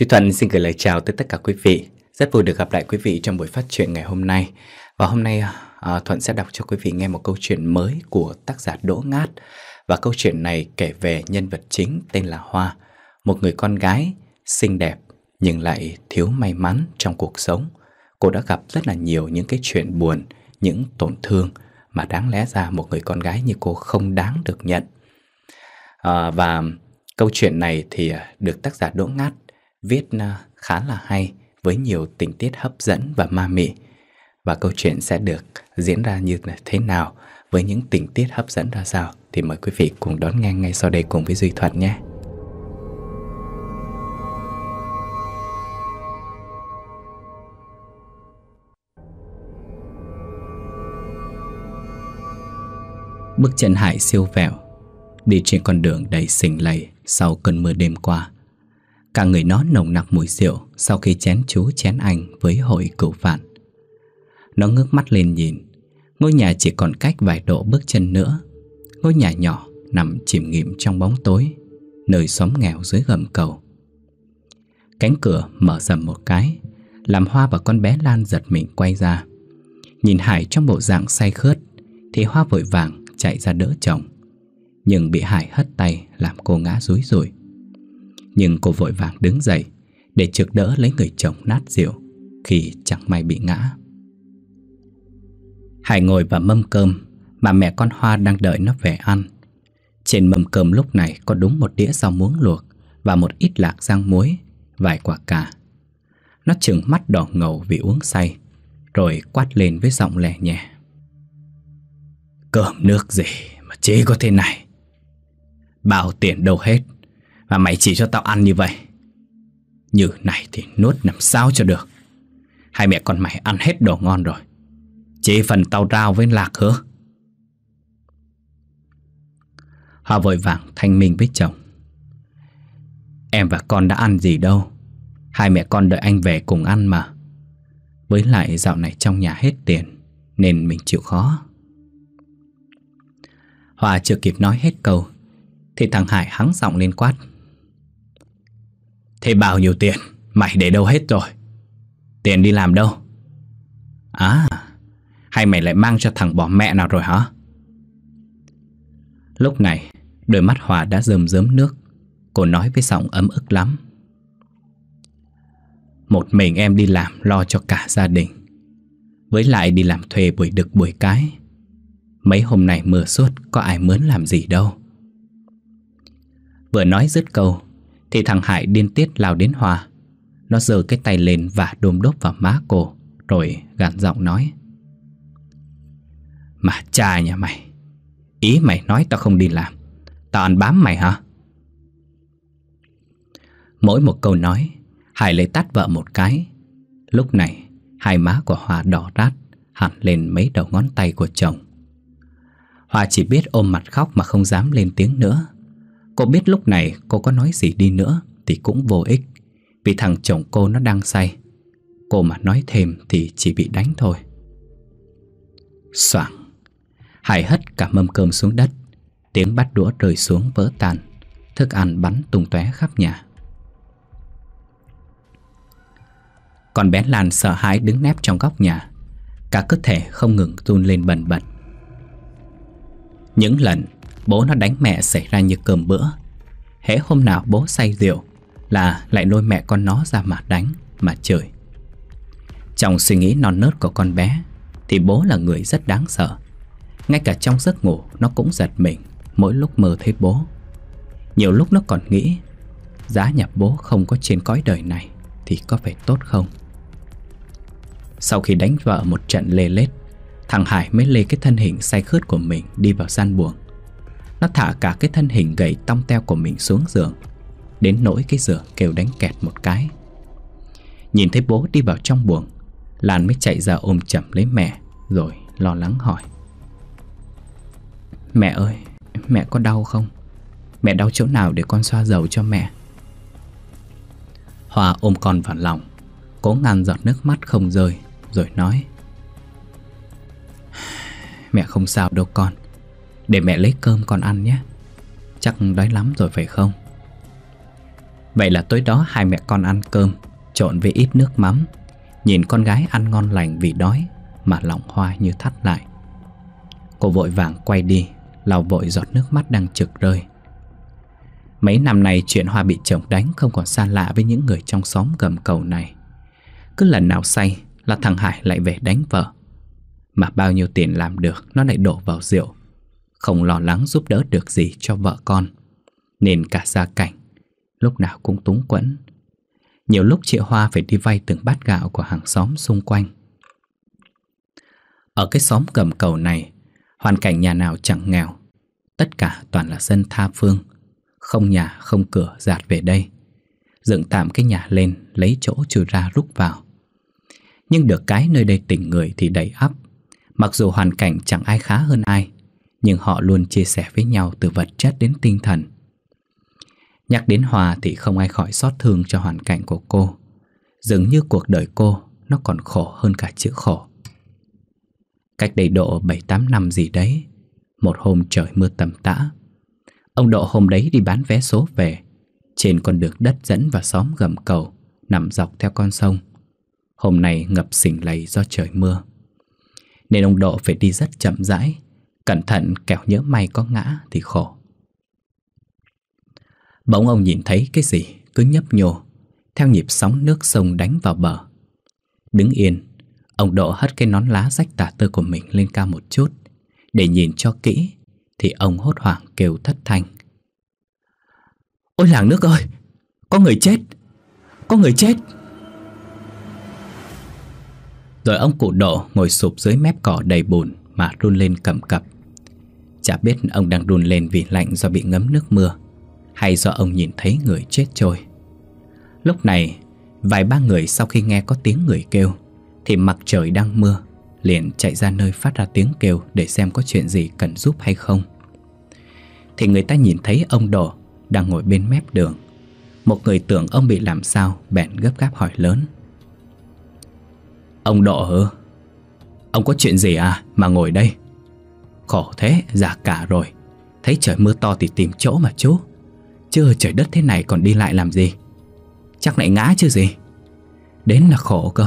Duy Thuận xin gửi lời chào tới tất cả quý vị. Rất vui được gặp lại quý vị trong buổi phát truyện ngày hôm nay. Và hôm nay à, Thuận sẽ đọc cho quý vị nghe một câu chuyện mới của tác giả Đỗ Ngát. Và câu chuyện này kể về nhân vật chính tên là Hoa, một người con gái xinh đẹp nhưng lại thiếu may mắn trong cuộc sống. Cô đã gặp rất là nhiều những cái chuyện buồn, những tổn thương mà đáng lẽ ra một người con gái như cô không đáng được nhận. À, và câu chuyện này thì à, được tác giả Đỗ Ngát viết ờ, khá là hay với nhiều tình tiết hấp dẫn và ma mị. Và câu chuyện sẽ được diễn ra như thế nào với những tình tiết hấp dẫn ra sao thì mời quý vị cùng đón nghe ngay sau đây cùng với Duy thuận nhé. Bức trận hải siêu vẹo Đi trên con đường đầy sình lầy sau cơn mưa đêm qua Cả người nó nồng nặc mùi rượu Sau khi chén chú chén anh với hội cửu vạn Nó ngước mắt lên nhìn Ngôi nhà chỉ còn cách vài độ bước chân nữa Ngôi nhà nhỏ nằm chìm nghiệm trong bóng tối Nơi xóm nghèo dưới gầm cầu Cánh cửa mở rầm một cái Làm Hoa và con bé Lan giật mình quay ra Nhìn Hải trong bộ dạng say khướt Thì Hoa vội vàng chạy ra đỡ chồng Nhưng bị Hải hất tay làm cô ngã rúi rủi nhưng cô vội vàng đứng dậy Để trực đỡ lấy người chồng nát rượu Khi chẳng may bị ngã Hải ngồi vào mâm cơm Mà mẹ con Hoa đang đợi nó về ăn Trên mâm cơm lúc này Có đúng một đĩa rau muống luộc Và một ít lạc rang muối Vài quả cà Nó trừng mắt đỏ ngầu vì uống say Rồi quát lên với giọng lè nhẹ Cơm nước gì mà chỉ có thế này Bao tiền đâu hết và mày chỉ cho tao ăn như vậy Như này thì nuốt làm sao cho được Hai mẹ con mày ăn hết đồ ngon rồi Chỉ phần tao rao với lạc hứa Họ vội vàng thanh minh với chồng Em và con đã ăn gì đâu Hai mẹ con đợi anh về cùng ăn mà Với lại dạo này trong nhà hết tiền Nên mình chịu khó Hòa chưa kịp nói hết câu Thì thằng Hải hắng giọng lên quát Thế bao nhiêu tiền Mày để đâu hết rồi Tiền đi làm đâu À Hay mày lại mang cho thằng bỏ mẹ nào rồi hả Lúc này Đôi mắt Hòa đã rơm rớm nước Cô nói với giọng ấm ức lắm Một mình em đi làm lo cho cả gia đình Với lại đi làm thuê buổi đực buổi cái Mấy hôm nay mưa suốt có ai mướn làm gì đâu Vừa nói dứt câu thì thằng Hải điên tiết lao đến Hòa Nó giơ cái tay lên và đôm đốp vào má cô Rồi gạt giọng nói Mà cha nhà mày Ý mày nói tao không đi làm Tao ăn bám mày hả Mỗi một câu nói Hải lấy tát vợ một cái Lúc này Hai má của Hòa đỏ rát Hẳn lên mấy đầu ngón tay của chồng Hòa chỉ biết ôm mặt khóc mà không dám lên tiếng nữa Cô biết lúc này cô có nói gì đi nữa Thì cũng vô ích Vì thằng chồng cô nó đang say Cô mà nói thêm thì chỉ bị đánh thôi Soảng Hải hất cả mâm cơm xuống đất Tiếng bắt đũa rơi xuống vỡ tan Thức ăn bắn tung tóe khắp nhà Còn bé Lan sợ hãi đứng nép trong góc nhà Cả cơ thể không ngừng run lên bần bật Những lần Bố nó đánh mẹ xảy ra như cơm bữa Hễ hôm nào bố say rượu Là lại lôi mẹ con nó ra mà đánh Mà chửi Trong suy nghĩ non nớt của con bé Thì bố là người rất đáng sợ Ngay cả trong giấc ngủ Nó cũng giật mình Mỗi lúc mơ thấy bố Nhiều lúc nó còn nghĩ Giá nhập bố không có trên cõi đời này Thì có phải tốt không Sau khi đánh vợ một trận lê lết Thằng Hải mới lê cái thân hình say khướt của mình Đi vào gian buồng nó thả cả cái thân hình gầy tong teo của mình xuống giường Đến nỗi cái giường kêu đánh kẹt một cái Nhìn thấy bố đi vào trong buồng Lan mới chạy ra ôm chầm lấy mẹ Rồi lo lắng hỏi Mẹ ơi, mẹ có đau không? Mẹ đau chỗ nào để con xoa dầu cho mẹ Hòa ôm con vào lòng Cố ngăn giọt nước mắt không rơi Rồi nói Mẹ không sao đâu con để mẹ lấy cơm con ăn nhé Chắc đói lắm rồi phải không Vậy là tối đó hai mẹ con ăn cơm Trộn với ít nước mắm Nhìn con gái ăn ngon lành vì đói Mà lòng hoa như thắt lại Cô vội vàng quay đi lau vội giọt nước mắt đang trực rơi Mấy năm nay chuyện Hoa bị chồng đánh Không còn xa lạ với những người trong xóm gầm cầu này Cứ lần nào say Là thằng Hải lại về đánh vợ Mà bao nhiêu tiền làm được Nó lại đổ vào rượu không lo lắng giúp đỡ được gì cho vợ con Nên cả gia cảnh Lúc nào cũng túng quẫn Nhiều lúc chị Hoa phải đi vay từng bát gạo của hàng xóm xung quanh Ở cái xóm cầm cầu này Hoàn cảnh nhà nào chẳng nghèo Tất cả toàn là dân tha phương Không nhà không cửa dạt về đây Dựng tạm cái nhà lên Lấy chỗ trừ ra rút vào Nhưng được cái nơi đây tỉnh người thì đầy ấp Mặc dù hoàn cảnh chẳng ai khá hơn ai nhưng họ luôn chia sẻ với nhau từ vật chất đến tinh thần. Nhắc đến Hòa thì không ai khỏi xót thương cho hoàn cảnh của cô. Dường như cuộc đời cô nó còn khổ hơn cả chữ khổ. Cách đây độ 7-8 năm gì đấy, một hôm trời mưa tầm tã. Ông Độ hôm đấy đi bán vé số về, trên con đường đất dẫn vào xóm gầm cầu, nằm dọc theo con sông. Hôm nay ngập xình lầy do trời mưa. Nên ông Độ phải đi rất chậm rãi Cẩn thận kẻo nhớ may có ngã thì khổ Bỗng ông nhìn thấy cái gì cứ nhấp nhô Theo nhịp sóng nước sông đánh vào bờ Đứng yên Ông Độ hất cái nón lá rách tả tơi của mình lên cao một chút Để nhìn cho kỹ Thì ông hốt hoảng kêu thất thanh Ôi làng nước ơi Có người chết Có người chết Rồi ông cụ Độ ngồi sụp dưới mép cỏ đầy bùn Mà run lên cầm cập Chả biết ông đang đun lên vì lạnh do bị ngấm nước mưa Hay do ông nhìn thấy người chết trôi Lúc này Vài ba người sau khi nghe có tiếng người kêu Thì mặt trời đang mưa Liền chạy ra nơi phát ra tiếng kêu Để xem có chuyện gì cần giúp hay không Thì người ta nhìn thấy ông đỏ Đang ngồi bên mép đường Một người tưởng ông bị làm sao Bèn gấp gáp hỏi lớn Ông Độ hả? Ông có chuyện gì à mà ngồi đây? Khổ thế, già cả rồi Thấy trời mưa to thì tìm chỗ mà chú chưa trời đất thế này còn đi lại làm gì Chắc lại ngã chứ gì Đến là khổ cơ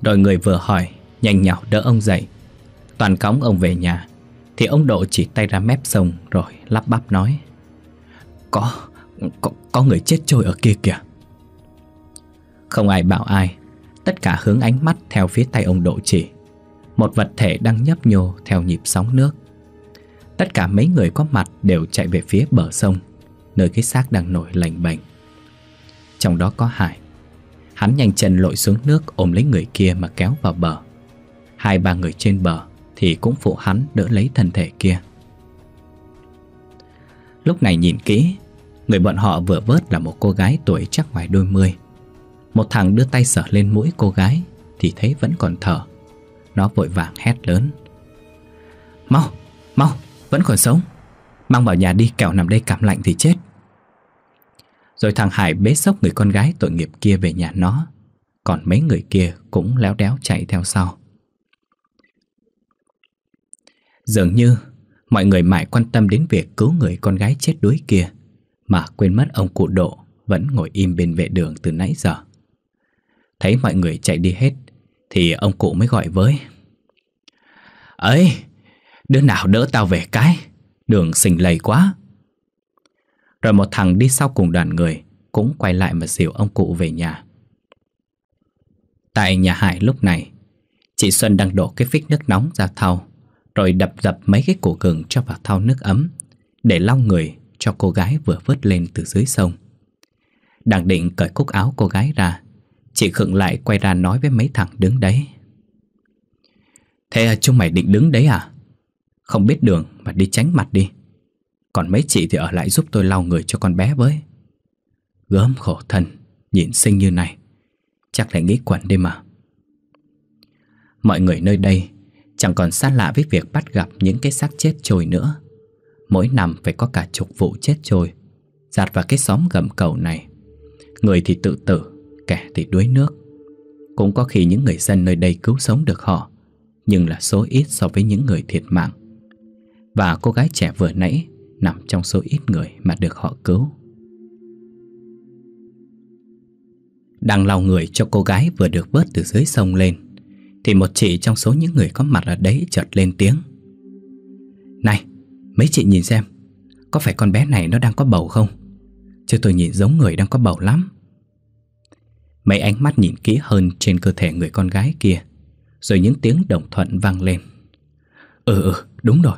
Đội người vừa hỏi Nhanh nhảu đỡ ông dậy Toàn cống ông về nhà Thì ông Độ chỉ tay ra mép sông Rồi lắp bắp nói Có, có, có người chết trôi ở kia kìa Không ai bảo ai Tất cả hướng ánh mắt theo phía tay ông Độ chỉ một vật thể đang nhấp nhô theo nhịp sóng nước. Tất cả mấy người có mặt đều chạy về phía bờ sông, nơi cái xác đang nổi lành bềnh. Trong đó có Hải. Hắn nhanh chân lội xuống nước ôm lấy người kia mà kéo vào bờ. Hai ba người trên bờ thì cũng phụ hắn đỡ lấy thân thể kia. Lúc này nhìn kỹ, người bọn họ vừa vớt là một cô gái tuổi chắc ngoài đôi mươi. Một thằng đưa tay sờ lên mũi cô gái thì thấy vẫn còn thở nó vội vàng hét lớn Mau, mau, vẫn còn sống Mang vào nhà đi kẻo nằm đây cảm lạnh thì chết Rồi thằng Hải bế sốc người con gái tội nghiệp kia về nhà nó Còn mấy người kia cũng léo đéo chạy theo sau Dường như mọi người mãi quan tâm đến việc cứu người con gái chết đuối kia Mà quên mất ông cụ độ vẫn ngồi im bên vệ đường từ nãy giờ Thấy mọi người chạy đi hết thì ông cụ mới gọi với ấy Đứa nào đỡ tao về cái Đường xình lầy quá Rồi một thằng đi sau cùng đoàn người Cũng quay lại mà dìu ông cụ về nhà Tại nhà Hải lúc này Chị Xuân đang đổ cái phích nước nóng ra thau Rồi đập dập mấy cái củ gừng cho vào thau nước ấm Để lau người cho cô gái vừa vớt lên từ dưới sông Đang định cởi cúc áo cô gái ra Chị khựng lại quay ra nói với mấy thằng đứng đấy Thế à, chúng mày định đứng đấy à? Không biết đường mà đi tránh mặt đi Còn mấy chị thì ở lại giúp tôi lau người cho con bé với Gớm khổ thân Nhìn xinh như này Chắc lại nghĩ quẩn đi mà Mọi người nơi đây Chẳng còn xa lạ với việc bắt gặp những cái xác chết trôi nữa Mỗi năm phải có cả chục vụ chết trôi giặt vào cái xóm gầm cầu này Người thì tự tử kẻ thì đuối nước. Cũng có khi những người dân nơi đây cứu sống được họ, nhưng là số ít so với những người thiệt mạng. Và cô gái trẻ vừa nãy nằm trong số ít người mà được họ cứu. Đang lau người cho cô gái vừa được vớt từ dưới sông lên, thì một chị trong số những người có mặt ở đấy chợt lên tiếng. Này, mấy chị nhìn xem, có phải con bé này nó đang có bầu không? Chứ tôi nhìn giống người đang có bầu lắm. Mấy ánh mắt nhìn kỹ hơn trên cơ thể người con gái kia Rồi những tiếng đồng thuận vang lên Ừ ừ đúng rồi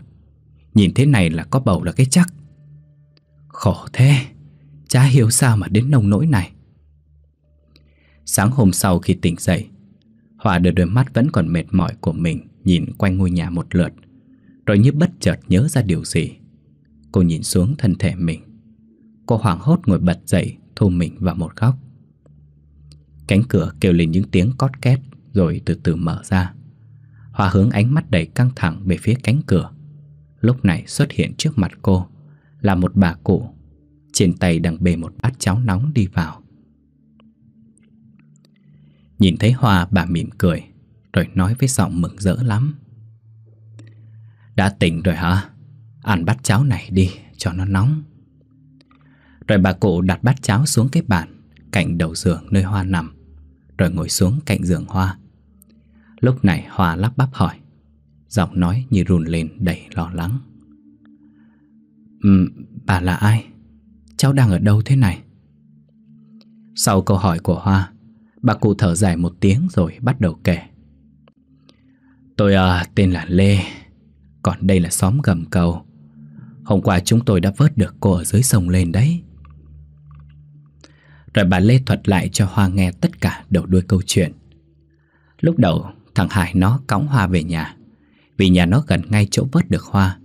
Nhìn thế này là có bầu là cái chắc Khổ thế Chả hiểu sao mà đến nông nỗi này Sáng hôm sau khi tỉnh dậy Hòa đôi đôi mắt vẫn còn mệt mỏi của mình Nhìn quanh ngôi nhà một lượt Rồi như bất chợt nhớ ra điều gì Cô nhìn xuống thân thể mình Cô hoảng hốt ngồi bật dậy Thu mình vào một góc Cánh cửa kêu lên những tiếng cót két Rồi từ từ mở ra Hoa hướng ánh mắt đầy căng thẳng về phía cánh cửa Lúc này xuất hiện trước mặt cô Là một bà cụ Trên tay đang bê một bát cháo nóng đi vào Nhìn thấy Hoa bà mỉm cười Rồi nói với giọng mừng rỡ lắm Đã tỉnh rồi hả? Ăn bát cháo này đi cho nó nóng Rồi bà cụ đặt bát cháo xuống cái bàn Cạnh đầu giường nơi Hoa nằm rồi ngồi xuống cạnh giường Hoa Lúc này Hoa lắp bắp hỏi Giọng nói như run lên đầy lo lắng um, Bà là ai? Cháu đang ở đâu thế này? Sau câu hỏi của Hoa Bà cụ thở dài một tiếng rồi bắt đầu kể Tôi à, tên là Lê Còn đây là xóm gầm cầu Hôm qua chúng tôi đã vớt được cô ở dưới sông lên đấy rồi bà Lê thuật lại cho Hoa nghe tất cả đầu đuôi câu chuyện Lúc đầu thằng Hải nó cõng Hoa về nhà Vì nhà nó gần ngay chỗ vớt được Hoa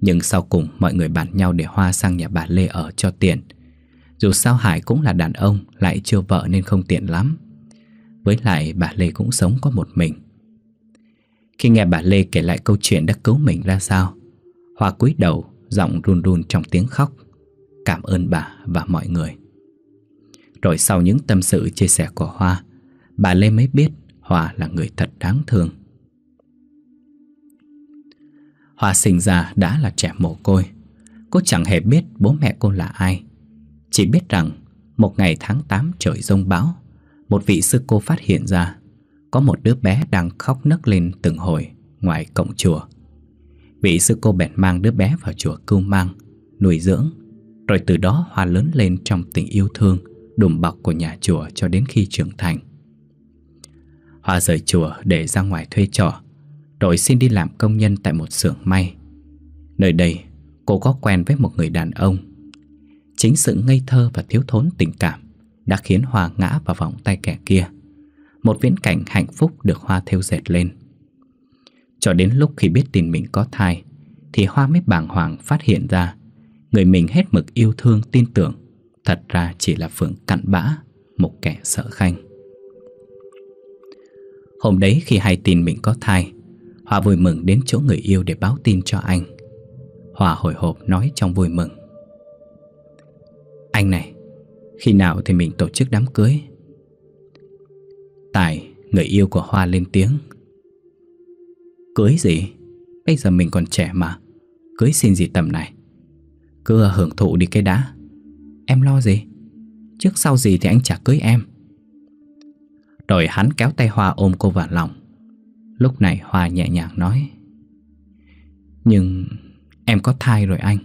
Nhưng sau cùng mọi người bàn nhau để Hoa sang nhà bà Lê ở cho tiện Dù sao Hải cũng là đàn ông lại chưa vợ nên không tiện lắm Với lại bà Lê cũng sống có một mình Khi nghe bà Lê kể lại câu chuyện đã cứu mình ra sao Hoa cúi đầu, giọng run run trong tiếng khóc Cảm ơn bà và mọi người rồi sau những tâm sự chia sẻ của Hoa Bà Lê mới biết Hoa là người thật đáng thương Hoa sinh ra đã là trẻ mồ côi Cô chẳng hề biết bố mẹ cô là ai Chỉ biết rằng Một ngày tháng 8 trời rông bão Một vị sư cô phát hiện ra Có một đứa bé đang khóc nấc lên từng hồi Ngoài cổng chùa Vị sư cô bèn mang đứa bé vào chùa cưu mang Nuôi dưỡng Rồi từ đó Hoa lớn lên trong tình yêu thương đùm bọc của nhà chùa cho đến khi trưởng thành. Hoa rời chùa để ra ngoài thuê trọ, rồi xin đi làm công nhân tại một xưởng may. Nơi đây, cô có quen với một người đàn ông. Chính sự ngây thơ và thiếu thốn tình cảm đã khiến Hoa ngã vào vòng tay kẻ kia. Một viễn cảnh hạnh phúc được Hoa theo dệt lên. Cho đến lúc khi biết tin mình có thai, thì Hoa mới bàng hoàng phát hiện ra người mình hết mực yêu thương tin tưởng Thật ra chỉ là Phượng cặn bã Một kẻ sợ khanh Hôm đấy khi hay tin mình có thai Hòa vui mừng đến chỗ người yêu để báo tin cho anh Hòa hồi hộp nói trong vui mừng Anh này Khi nào thì mình tổ chức đám cưới Tài Người yêu của Hoa lên tiếng Cưới gì Bây giờ mình còn trẻ mà Cưới xin gì tầm này Cứ hưởng thụ đi cái đã Em lo gì Trước sau gì thì anh chả cưới em Rồi hắn kéo tay Hoa ôm cô vào lòng Lúc này Hoa nhẹ nhàng nói Nhưng em có thai rồi anh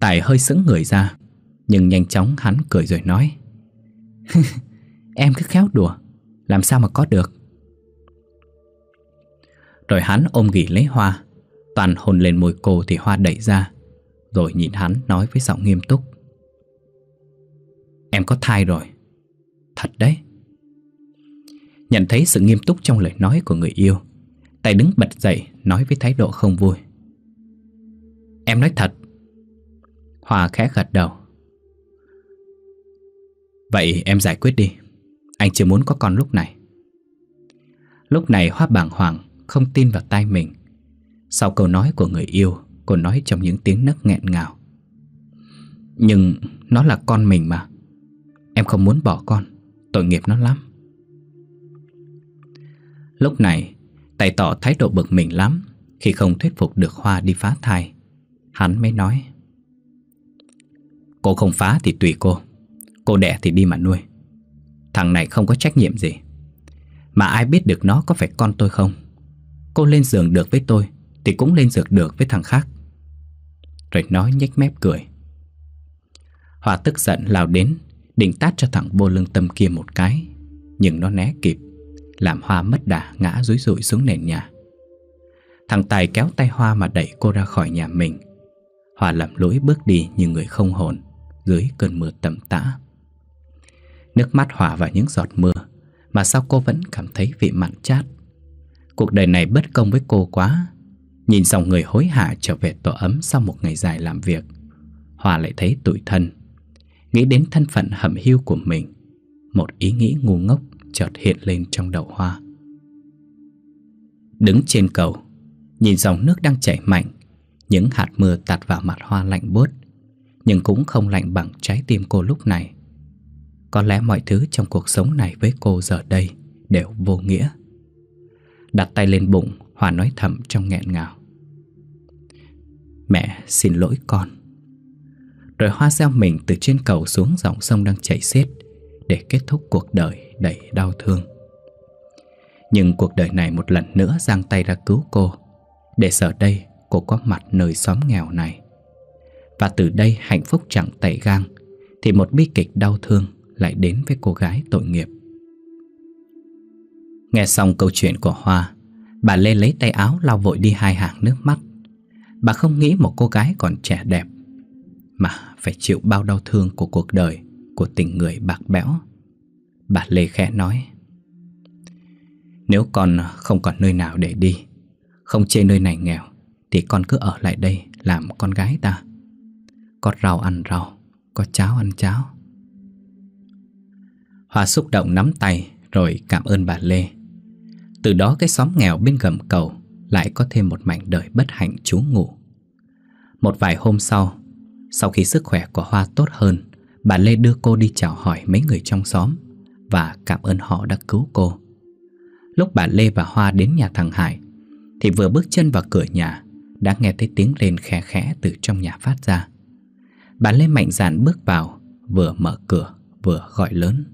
Tài hơi sững người ra Nhưng nhanh chóng hắn cười rồi nói Em cứ khéo đùa Làm sao mà có được Rồi hắn ôm ghì lấy Hoa Toàn hồn lên môi cô thì Hoa đẩy ra rồi nhìn hắn nói với giọng nghiêm túc Em có thai rồi Thật đấy Nhận thấy sự nghiêm túc trong lời nói của người yêu tay đứng bật dậy Nói với thái độ không vui Em nói thật Hòa khẽ gật đầu Vậy em giải quyết đi Anh chưa muốn có con lúc này Lúc này Hoa bàng hoàng Không tin vào tai mình Sau câu nói của người yêu Cô nói trong những tiếng nấc nghẹn ngào Nhưng nó là con mình mà Em không muốn bỏ con Tội nghiệp nó lắm Lúc này Tài tỏ thái độ bực mình lắm Khi không thuyết phục được Hoa đi phá thai Hắn mới nói Cô không phá thì tùy cô Cô đẻ thì đi mà nuôi Thằng này không có trách nhiệm gì Mà ai biết được nó có phải con tôi không Cô lên giường được với tôi Thì cũng lên giường được với thằng khác rồi nói nhếch mép cười Hòa tức giận lao đến Định tát cho thằng vô lương tâm kia một cái Nhưng nó né kịp Làm Hoa mất đà ngã rúi rụi xuống nền nhà Thằng Tài kéo tay Hoa mà đẩy cô ra khỏi nhà mình Hòa lầm lỗi bước đi như người không hồn Dưới cơn mưa tầm tã Nước mắt Hòa vào những giọt mưa Mà sao cô vẫn cảm thấy vị mặn chát Cuộc đời này bất công với cô quá Nhìn dòng người hối hả trở về tổ ấm sau một ngày dài làm việc Hòa lại thấy tủi thân Nghĩ đến thân phận hầm hiu của mình Một ý nghĩ ngu ngốc chợt hiện lên trong đầu Hoa Đứng trên cầu Nhìn dòng nước đang chảy mạnh Những hạt mưa tạt vào mặt Hoa lạnh bớt, Nhưng cũng không lạnh bằng trái tim cô lúc này Có lẽ mọi thứ trong cuộc sống này với cô giờ đây đều vô nghĩa Đặt tay lên bụng Hòa nói thầm trong nghẹn ngào Mẹ xin lỗi con Rồi Hoa gieo mình từ trên cầu xuống dòng sông đang chảy xiết Để kết thúc cuộc đời đầy đau thương Nhưng cuộc đời này một lần nữa giang tay ra cứu cô Để giờ đây cô có mặt nơi xóm nghèo này Và từ đây hạnh phúc chẳng tẩy gang Thì một bi kịch đau thương lại đến với cô gái tội nghiệp Nghe xong câu chuyện của Hoa Bà Lê lấy tay áo lau vội đi hai hàng nước mắt Bà không nghĩ một cô gái còn trẻ đẹp Mà phải chịu bao đau thương của cuộc đời Của tình người bạc bẽo Bà Lê khẽ nói Nếu con không còn nơi nào để đi Không chê nơi này nghèo Thì con cứ ở lại đây làm con gái ta Có rau ăn rau Có cháo ăn cháo Hoa xúc động nắm tay Rồi cảm ơn bà Lê từ đó cái xóm nghèo bên gầm cầu lại có thêm một mảnh đời bất hạnh trú ngủ Một vài hôm sau, sau khi sức khỏe của Hoa tốt hơn, bà Lê đưa cô đi chào hỏi mấy người trong xóm và cảm ơn họ đã cứu cô. Lúc bà Lê và Hoa đến nhà thằng Hải, thì vừa bước chân vào cửa nhà, đã nghe thấy tiếng rên khẽ khẽ từ trong nhà phát ra. Bà Lê mạnh dạn bước vào, vừa mở cửa vừa gọi lớn.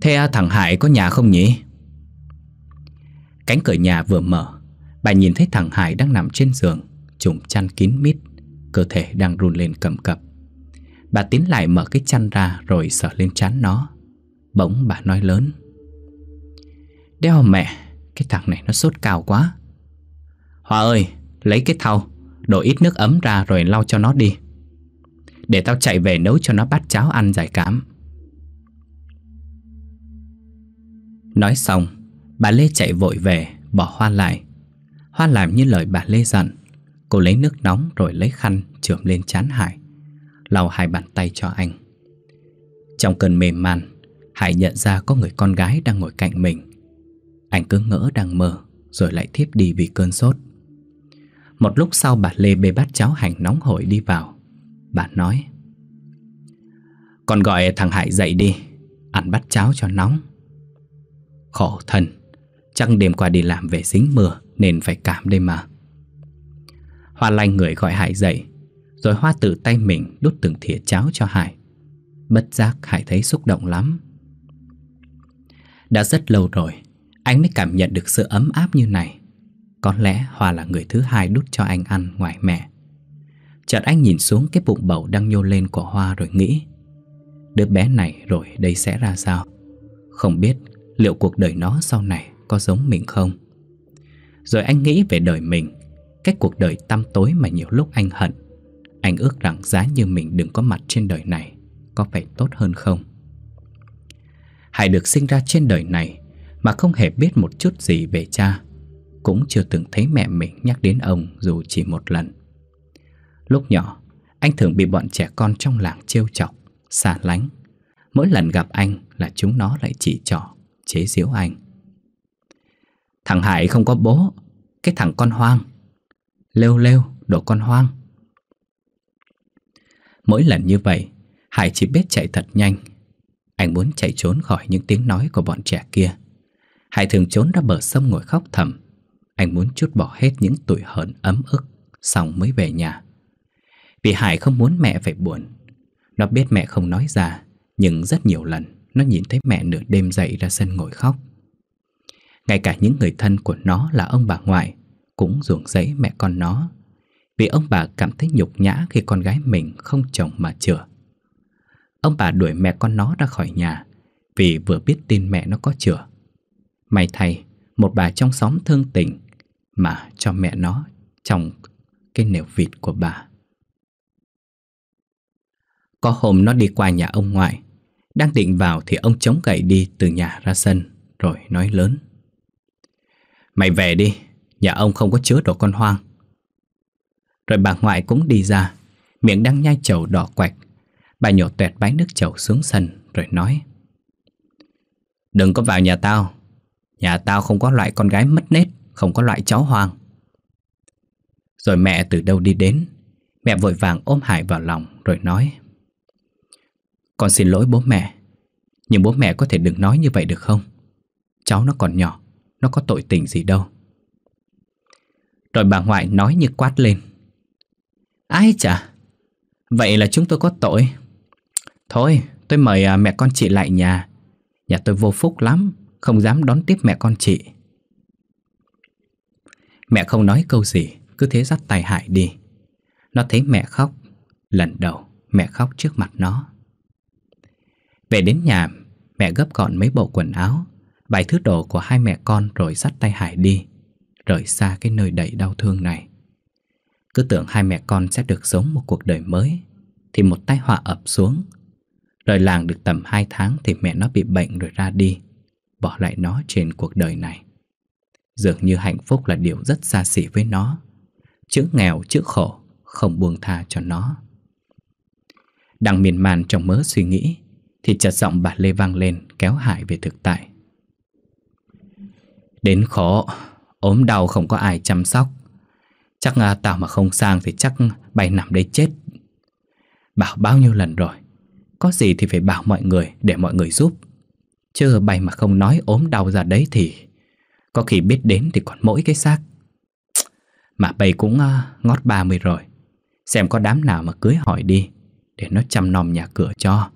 Thế à, thằng Hải có nhà không nhỉ? Cánh cửa nhà vừa mở Bà nhìn thấy thằng Hải đang nằm trên giường Trùm chăn kín mít Cơ thể đang run lên cầm cập Bà tiến lại mở cái chăn ra Rồi sờ lên chán nó Bỗng bà nói lớn Đeo mẹ Cái thằng này nó sốt cao quá Hòa ơi Lấy cái thau Đổ ít nước ấm ra rồi lau cho nó đi Để tao chạy về nấu cho nó bát cháo ăn giải cảm Nói xong Bà Lê chạy vội về Bỏ Hoa lại Hoa làm như lời bà Lê dặn Cô lấy nước nóng rồi lấy khăn Chườm lên chán Hải Lau hai bàn tay cho anh Trong cơn mềm man Hải nhận ra có người con gái đang ngồi cạnh mình Anh cứ ngỡ đang mơ Rồi lại thiếp đi vì cơn sốt Một lúc sau bà Lê bê bát cháo hành nóng hổi đi vào Bà nói Con gọi thằng Hải dậy đi Ăn bát cháo cho nóng Khổ thân Chắc đêm qua đi làm về dính mưa Nên phải cảm đây mà Hoa lanh người gọi Hải dậy Rồi Hoa tự tay mình đút từng thìa cháo cho Hải Bất giác Hải thấy xúc động lắm Đã rất lâu rồi Anh mới cảm nhận được sự ấm áp như này Có lẽ Hoa là người thứ hai đút cho anh ăn ngoài mẹ Chợt anh nhìn xuống cái bụng bầu đang nhô lên của Hoa rồi nghĩ Đứa bé này rồi đây sẽ ra sao Không biết liệu cuộc đời nó sau này có giống mình không Rồi anh nghĩ về đời mình cách cuộc đời tăm tối mà nhiều lúc anh hận Anh ước rằng giá như mình đừng có mặt trên đời này Có phải tốt hơn không Hải được sinh ra trên đời này Mà không hề biết một chút gì về cha Cũng chưa từng thấy mẹ mình nhắc đến ông dù chỉ một lần Lúc nhỏ Anh thường bị bọn trẻ con trong làng trêu chọc xa lánh Mỗi lần gặp anh là chúng nó lại chỉ trỏ Chế giễu anh Thằng Hải không có bố Cái thằng con hoang Lêu lêu đồ con hoang Mỗi lần như vậy Hải chỉ biết chạy thật nhanh Anh muốn chạy trốn khỏi những tiếng nói của bọn trẻ kia Hải thường trốn ra bờ sông ngồi khóc thầm Anh muốn chút bỏ hết những tuổi hờn ấm ức Xong mới về nhà Vì Hải không muốn mẹ phải buồn Nó biết mẹ không nói ra Nhưng rất nhiều lần Nó nhìn thấy mẹ nửa đêm dậy ra sân ngồi khóc ngay cả những người thân của nó là ông bà ngoại Cũng ruộng giấy mẹ con nó Vì ông bà cảm thấy nhục nhã khi con gái mình không chồng mà chữa Ông bà đuổi mẹ con nó ra khỏi nhà Vì vừa biết tin mẹ nó có chữa May thay một bà trong xóm thương tình Mà cho mẹ nó trong cái nẻo vịt của bà Có hôm nó đi qua nhà ông ngoại đang định vào thì ông chống gậy đi từ nhà ra sân Rồi nói lớn Mày về đi, nhà ông không có chứa đồ con hoang. Rồi bà ngoại cũng đi ra, miệng đang nhai chầu đỏ quạch. Bà nhổ tuẹt bánh nước chầu xuống sân rồi nói. Đừng có vào nhà tao, nhà tao không có loại con gái mất nết, không có loại cháu hoang. Rồi mẹ từ đâu đi đến, mẹ vội vàng ôm Hải vào lòng rồi nói. Con xin lỗi bố mẹ, nhưng bố mẹ có thể đừng nói như vậy được không? Cháu nó còn nhỏ nó có tội tình gì đâu Rồi bà ngoại nói như quát lên Ai chả Vậy là chúng tôi có tội Thôi tôi mời à, mẹ con chị lại nhà Nhà tôi vô phúc lắm Không dám đón tiếp mẹ con chị Mẹ không nói câu gì Cứ thế dắt tay Hải đi Nó thấy mẹ khóc Lần đầu mẹ khóc trước mặt nó Về đến nhà Mẹ gấp gọn mấy bộ quần áo Bày thứ đồ của hai mẹ con rồi dắt tay Hải đi Rời xa cái nơi đầy đau thương này Cứ tưởng hai mẹ con sẽ được sống một cuộc đời mới Thì một tai họa ập xuống Rời làng được tầm hai tháng thì mẹ nó bị bệnh rồi ra đi Bỏ lại nó trên cuộc đời này Dường như hạnh phúc là điều rất xa xỉ với nó Chữ nghèo, chữ khổ Không buông tha cho nó Đang miền man trong mớ suy nghĩ Thì chợt giọng bà Lê vang lên Kéo Hải về thực tại Đến khổ ốm đau không có ai chăm sóc Chắc à, tao mà không sang thì chắc bay nằm đây chết Bảo bao nhiêu lần rồi Có gì thì phải bảo mọi người để mọi người giúp Chứ bay mà không nói ốm đau ra đấy thì Có khi biết đến thì còn mỗi cái xác Mà bay cũng uh, ngót 30 rồi Xem có đám nào mà cưới hỏi đi Để nó chăm nom nhà cửa cho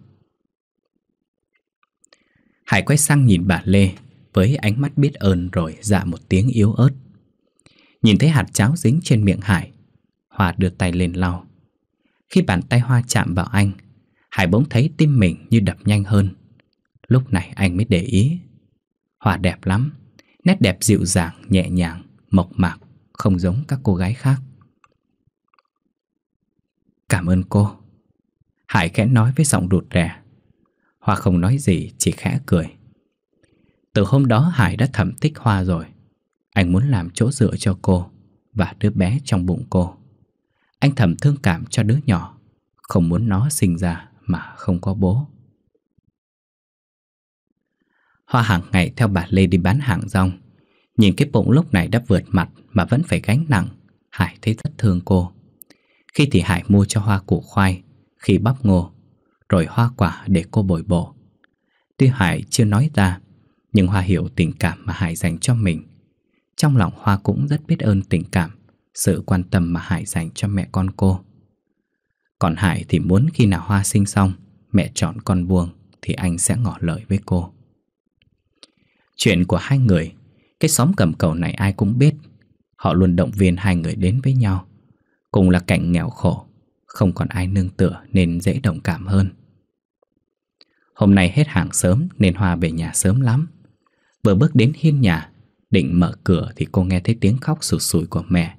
Hải quay sang nhìn bà Lê với ánh mắt biết ơn rồi dạ một tiếng yếu ớt. Nhìn thấy hạt cháo dính trên miệng Hải, Hòa đưa tay lên lau. Khi bàn tay Hoa chạm vào anh, Hải bỗng thấy tim mình như đập nhanh hơn. Lúc này anh mới để ý. Hòa đẹp lắm, nét đẹp dịu dàng, nhẹ nhàng, mộc mạc, không giống các cô gái khác. Cảm ơn cô. Hải khẽ nói với giọng rụt rè. Hoa không nói gì, chỉ khẽ cười. Từ hôm đó Hải đã thẩm thích Hoa rồi Anh muốn làm chỗ dựa cho cô Và đứa bé trong bụng cô Anh thầm thương cảm cho đứa nhỏ Không muốn nó sinh ra mà không có bố Hoa hàng ngày theo bà Lê đi bán hàng rong Nhìn cái bụng lúc này đã vượt mặt Mà vẫn phải gánh nặng Hải thấy rất thương cô Khi thì Hải mua cho Hoa củ khoai Khi bắp ngô Rồi hoa quả để cô bồi bổ Tuy Hải chưa nói ra nhưng Hoa hiểu tình cảm mà Hải dành cho mình Trong lòng Hoa cũng rất biết ơn tình cảm Sự quan tâm mà Hải dành cho mẹ con cô Còn Hải thì muốn khi nào Hoa sinh xong Mẹ chọn con buông Thì anh sẽ ngỏ lời với cô Chuyện của hai người Cái xóm cầm cầu này ai cũng biết Họ luôn động viên hai người đến với nhau Cùng là cảnh nghèo khổ Không còn ai nương tựa nên dễ đồng cảm hơn Hôm nay hết hàng sớm nên Hoa về nhà sớm lắm Vừa bước đến hiên nhà Định mở cửa thì cô nghe thấy tiếng khóc sụt sùi của mẹ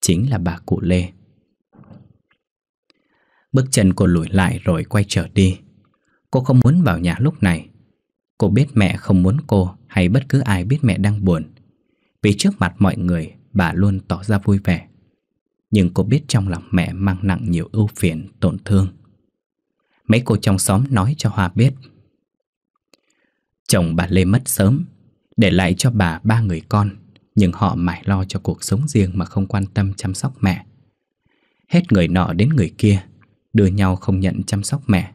Chính là bà cụ Lê Bước chân cô lùi lại rồi quay trở đi Cô không muốn vào nhà lúc này Cô biết mẹ không muốn cô hay bất cứ ai biết mẹ đang buồn Vì trước mặt mọi người bà luôn tỏ ra vui vẻ Nhưng cô biết trong lòng mẹ mang nặng nhiều ưu phiền, tổn thương Mấy cô trong xóm nói cho Hoa biết Chồng bà Lê mất sớm để lại cho bà ba người con Nhưng họ mãi lo cho cuộc sống riêng mà không quan tâm chăm sóc mẹ Hết người nọ đến người kia Đưa nhau không nhận chăm sóc mẹ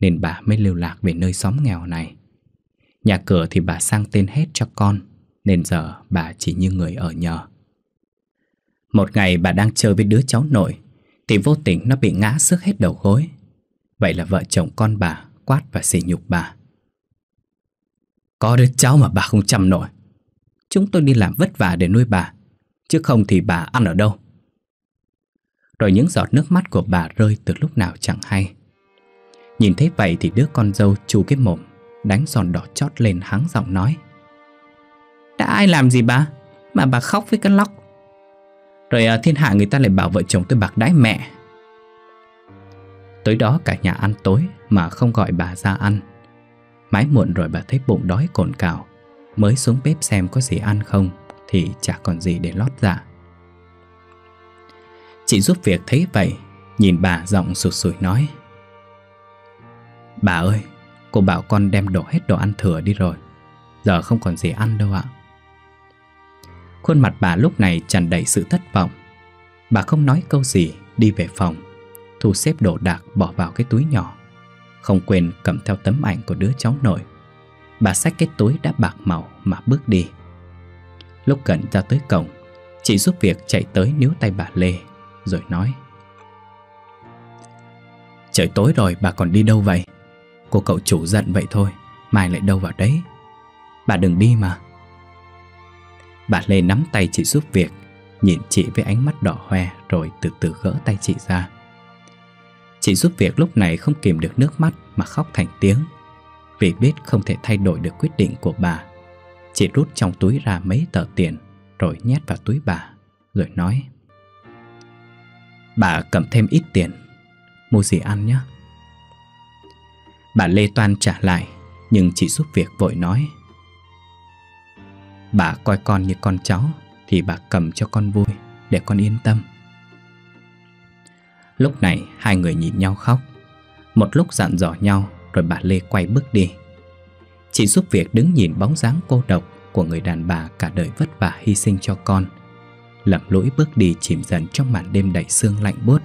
Nên bà mới lưu lạc về nơi xóm nghèo này Nhà cửa thì bà sang tên hết cho con Nên giờ bà chỉ như người ở nhờ Một ngày bà đang chơi với đứa cháu nội Thì vô tình nó bị ngã sức hết đầu gối Vậy là vợ chồng con bà quát và sỉ nhục bà có đứa cháu mà bà không chăm nổi Chúng tôi đi làm vất vả để nuôi bà Chứ không thì bà ăn ở đâu Rồi những giọt nước mắt của bà rơi từ lúc nào chẳng hay Nhìn thấy vậy thì đứa con dâu chu cái mồm Đánh giòn đỏ chót lên hắng giọng nói Đã ai làm gì bà Mà bà khóc với cơn lóc Rồi à, thiên hạ người ta lại bảo vợ chồng tôi bạc đãi mẹ Tới đó cả nhà ăn tối Mà không gọi bà ra ăn Mãi muộn rồi bà thấy bụng đói cồn cào Mới xuống bếp xem có gì ăn không Thì chả còn gì để lót dạ Chị giúp việc thấy vậy Nhìn bà giọng sụt sùi nói Bà ơi Cô bảo con đem đổ hết đồ ăn thừa đi rồi Giờ không còn gì ăn đâu ạ Khuôn mặt bà lúc này tràn đầy sự thất vọng Bà không nói câu gì Đi về phòng Thu xếp đồ đạc bỏ vào cái túi nhỏ không quên cầm theo tấm ảnh của đứa cháu nội Bà xách cái túi đã bạc màu mà bước đi Lúc gần ra tới cổng Chị giúp việc chạy tới níu tay bà Lê Rồi nói Trời tối rồi bà còn đi đâu vậy Cô cậu chủ giận vậy thôi Mai lại đâu vào đấy Bà đừng đi mà Bà Lê nắm tay chị giúp việc Nhìn chị với ánh mắt đỏ hoe Rồi từ từ gỡ tay chị ra Chị giúp việc lúc này không kìm được nước mắt mà khóc thành tiếng Vì biết không thể thay đổi được quyết định của bà Chị rút trong túi ra mấy tờ tiền Rồi nhét vào túi bà Rồi nói Bà cầm thêm ít tiền Mua gì ăn nhé Bà Lê Toan trả lại Nhưng chị giúp việc vội nói Bà coi con như con cháu Thì bà cầm cho con vui Để con yên tâm Lúc này hai người nhìn nhau khóc Một lúc dặn dò nhau Rồi bà Lê quay bước đi Chị giúp việc đứng nhìn bóng dáng cô độc Của người đàn bà cả đời vất vả hy sinh cho con Lầm lũi bước đi chìm dần trong màn đêm đầy sương lạnh buốt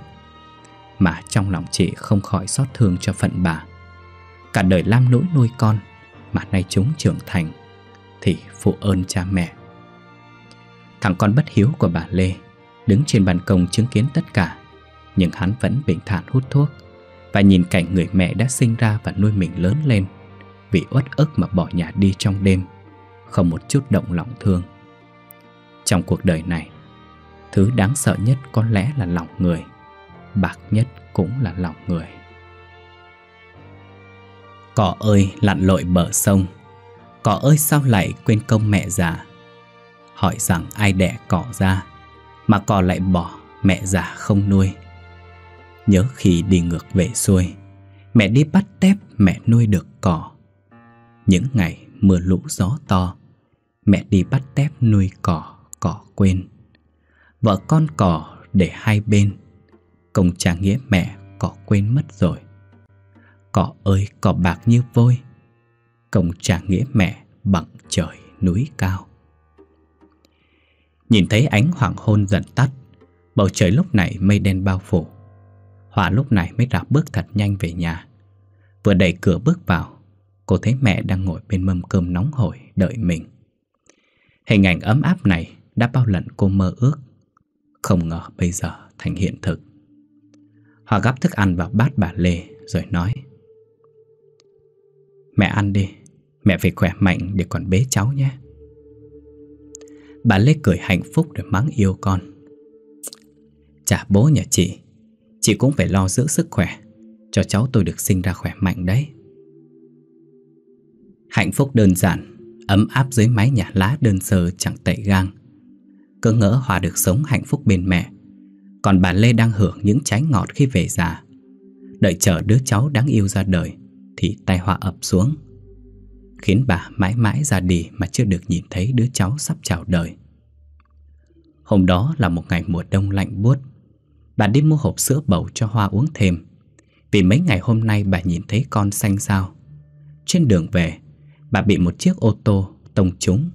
Mà trong lòng chị không khỏi xót thương cho phận bà Cả đời lam nỗi nuôi con Mà nay chúng trưởng thành Thì phụ ơn cha mẹ Thằng con bất hiếu của bà Lê Đứng trên ban công chứng kiến tất cả nhưng hắn vẫn bình thản hút thuốc và nhìn cảnh người mẹ đã sinh ra và nuôi mình lớn lên vì uất ức mà bỏ nhà đi trong đêm không một chút động lòng thương trong cuộc đời này thứ đáng sợ nhất có lẽ là lòng người bạc nhất cũng là lòng người cỏ ơi lặn lội bờ sông cỏ ơi sao lại quên công mẹ già hỏi rằng ai đẻ cỏ ra mà cỏ lại bỏ mẹ già không nuôi Nhớ khi đi ngược về xuôi Mẹ đi bắt tép mẹ nuôi được cỏ Những ngày mưa lũ gió to Mẹ đi bắt tép nuôi cỏ, cỏ quên Vợ con cỏ để hai bên Công cha nghĩa mẹ cỏ quên mất rồi Cỏ ơi cỏ bạc như vôi Công cha nghĩa mẹ bằng trời núi cao Nhìn thấy ánh hoàng hôn dần tắt Bầu trời lúc này mây đen bao phủ Hòa lúc này mới rảo bước thật nhanh về nhà Vừa đẩy cửa bước vào Cô thấy mẹ đang ngồi bên mâm cơm nóng hổi đợi mình Hình ảnh ấm áp này đã bao lần cô mơ ước Không ngờ bây giờ thành hiện thực Hòa gắp thức ăn vào bát bà Lê rồi nói Mẹ ăn đi, mẹ phải khỏe mạnh để còn bế cháu nhé Bà Lê cười hạnh phúc để mắng yêu con Chả bố nhà chị Chị cũng phải lo giữ sức khỏe Cho cháu tôi được sinh ra khỏe mạnh đấy Hạnh phúc đơn giản Ấm áp dưới mái nhà lá đơn sơ chẳng tẩy gang Cứ ngỡ Hòa được sống hạnh phúc bên mẹ Còn bà Lê đang hưởng những trái ngọt khi về già Đợi chờ đứa cháu đáng yêu ra đời Thì tai họa ập xuống Khiến bà mãi mãi ra đi mà chưa được nhìn thấy đứa cháu sắp chào đời Hôm đó là một ngày mùa đông lạnh buốt Bà đi mua hộp sữa bầu cho Hoa uống thêm Vì mấy ngày hôm nay bà nhìn thấy con xanh sao Trên đường về Bà bị một chiếc ô tô tông trúng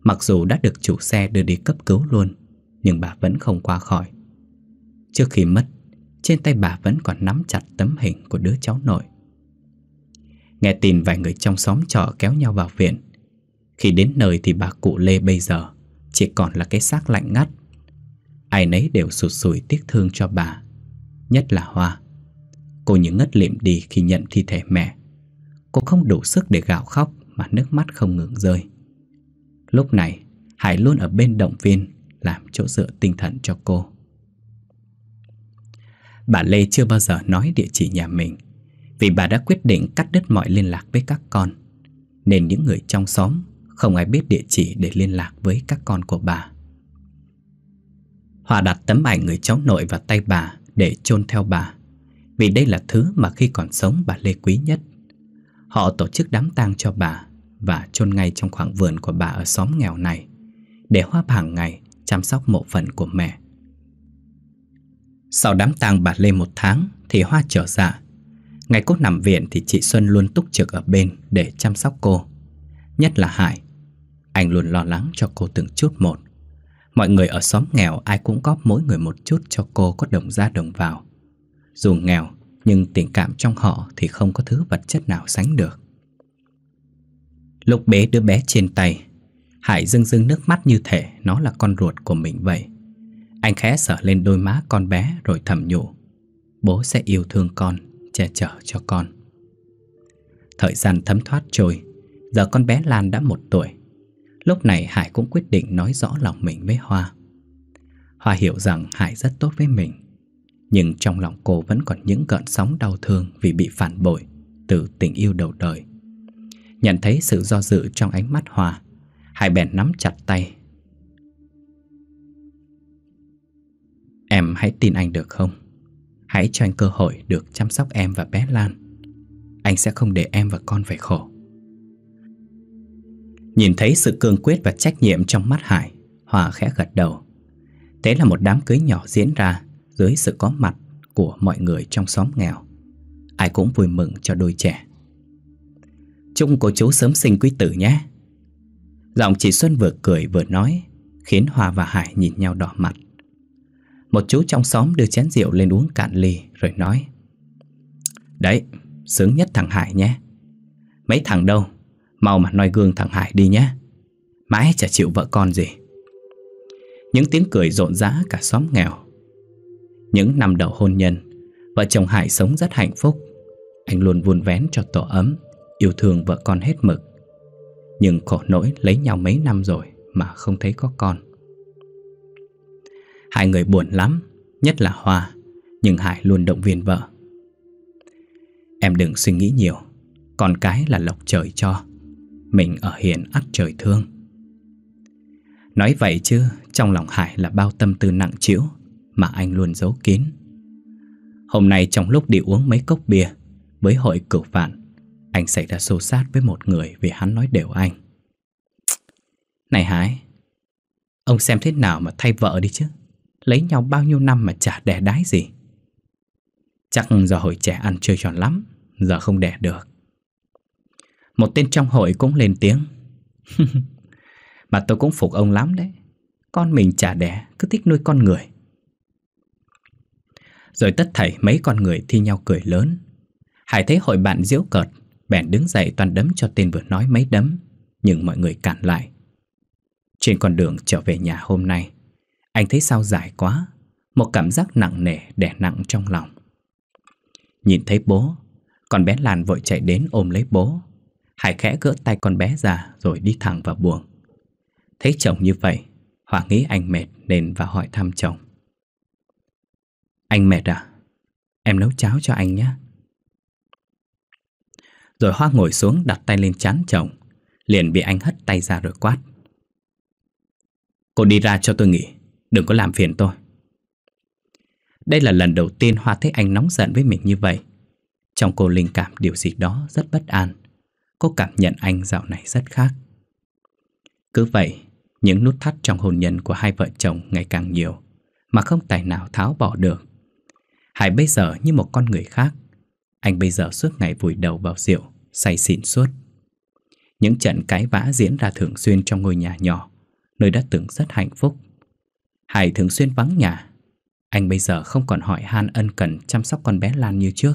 Mặc dù đã được chủ xe đưa đi cấp cứu luôn Nhưng bà vẫn không qua khỏi Trước khi mất Trên tay bà vẫn còn nắm chặt tấm hình của đứa cháu nội Nghe tin vài người trong xóm trọ kéo nhau vào viện Khi đến nơi thì bà cụ Lê bây giờ Chỉ còn là cái xác lạnh ngắt Ai nấy đều sụt sùi tiếc thương cho bà Nhất là Hoa Cô như ngất liệm đi khi nhận thi thể mẹ Cô không đủ sức để gào khóc Mà nước mắt không ngừng rơi Lúc này Hải luôn ở bên động viên Làm chỗ dựa tinh thần cho cô Bà Lê chưa bao giờ nói địa chỉ nhà mình Vì bà đã quyết định cắt đứt mọi liên lạc với các con Nên những người trong xóm Không ai biết địa chỉ để liên lạc với các con của bà Hòa đặt tấm ảnh người cháu nội vào tay bà để chôn theo bà. Vì đây là thứ mà khi còn sống bà Lê quý nhất. Họ tổ chức đám tang cho bà và chôn ngay trong khoảng vườn của bà ở xóm nghèo này để hoa hàng ngày chăm sóc mộ phần của mẹ. Sau đám tang bà Lê một tháng thì Hoa trở dạ. Ngày cô nằm viện thì chị Xuân luôn túc trực ở bên để chăm sóc cô. Nhất là Hải. Anh luôn lo lắng cho cô từng chút một. Mọi người ở xóm nghèo ai cũng góp mỗi người một chút cho cô có đồng ra đồng vào. Dù nghèo, nhưng tình cảm trong họ thì không có thứ vật chất nào sánh được. Lúc bé đứa bé trên tay, Hải rưng rưng nước mắt như thể nó là con ruột của mình vậy. Anh khẽ sở lên đôi má con bé rồi thầm nhủ. Bố sẽ yêu thương con, che chở cho con. Thời gian thấm thoát trôi, giờ con bé Lan đã một tuổi. Lúc này Hải cũng quyết định nói rõ lòng mình với Hoa Hoa hiểu rằng Hải rất tốt với mình Nhưng trong lòng cô vẫn còn những gợn sóng đau thương vì bị phản bội Từ tình yêu đầu đời Nhận thấy sự do dự trong ánh mắt Hoa Hải bèn nắm chặt tay Em hãy tin anh được không? Hãy cho anh cơ hội được chăm sóc em và bé Lan Anh sẽ không để em và con phải khổ Nhìn thấy sự cương quyết và trách nhiệm trong mắt Hải, Hòa khẽ gật đầu. Thế là một đám cưới nhỏ diễn ra dưới sự có mặt của mọi người trong xóm nghèo. Ai cũng vui mừng cho đôi trẻ. Chúc cô chú sớm sinh quý tử nhé. Giọng chị Xuân vừa cười vừa nói, khiến Hòa và Hải nhìn nhau đỏ mặt. Một chú trong xóm đưa chén rượu lên uống cạn ly rồi nói Đấy, sướng nhất thằng Hải nhé Mấy thằng đâu Mau mà noi gương thằng Hải đi nhé Mãi chả chịu vợ con gì Những tiếng cười rộn rã cả xóm nghèo Những năm đầu hôn nhân Vợ chồng Hải sống rất hạnh phúc Anh luôn vun vén cho tổ ấm Yêu thương vợ con hết mực Nhưng khổ nỗi lấy nhau mấy năm rồi Mà không thấy có con Hai người buồn lắm Nhất là Hoa Nhưng Hải luôn động viên vợ Em đừng suy nghĩ nhiều Con cái là lộc trời cho mình ở hiền ắt trời thương Nói vậy chứ Trong lòng Hải là bao tâm tư nặng trĩu Mà anh luôn giấu kín Hôm nay trong lúc đi uống mấy cốc bia Với hội cửu vạn Anh xảy ra xô sát với một người Vì hắn nói đều anh Này Hải Ông xem thế nào mà thay vợ đi chứ Lấy nhau bao nhiêu năm mà chả đẻ đái gì Chắc do hồi trẻ ăn chơi tròn lắm Giờ không đẻ được một tên trong hội cũng lên tiếng Mà tôi cũng phục ông lắm đấy Con mình chả đẻ Cứ thích nuôi con người Rồi tất thảy mấy con người thi nhau cười lớn Hải thấy hội bạn diễu cợt Bèn đứng dậy toàn đấm cho tên vừa nói mấy đấm Nhưng mọi người cản lại Trên con đường trở về nhà hôm nay Anh thấy sao dài quá Một cảm giác nặng nề đè nặng trong lòng Nhìn thấy bố Con bé Lan vội chạy đến ôm lấy bố Hải khẽ gỡ tay con bé ra rồi đi thẳng vào buồng. Thấy chồng như vậy, Hòa nghĩ anh mệt nên vào hỏi thăm chồng. Anh mệt à? Em nấu cháo cho anh nhé. Rồi Hoa ngồi xuống đặt tay lên chán chồng, liền bị anh hất tay ra rồi quát. Cô đi ra cho tôi nghỉ, đừng có làm phiền tôi. Đây là lần đầu tiên Hoa thấy anh nóng giận với mình như vậy. Trong cô linh cảm điều gì đó rất bất an. Cô cảm nhận anh dạo này rất khác Cứ vậy Những nút thắt trong hôn nhân của hai vợ chồng ngày càng nhiều Mà không tài nào tháo bỏ được Hải bây giờ như một con người khác Anh bây giờ suốt ngày vùi đầu vào rượu Say xịn suốt Những trận cái vã diễn ra thường xuyên trong ngôi nhà nhỏ Nơi đã từng rất hạnh phúc Hải thường xuyên vắng nhà Anh bây giờ không còn hỏi han ân cần chăm sóc con bé Lan như trước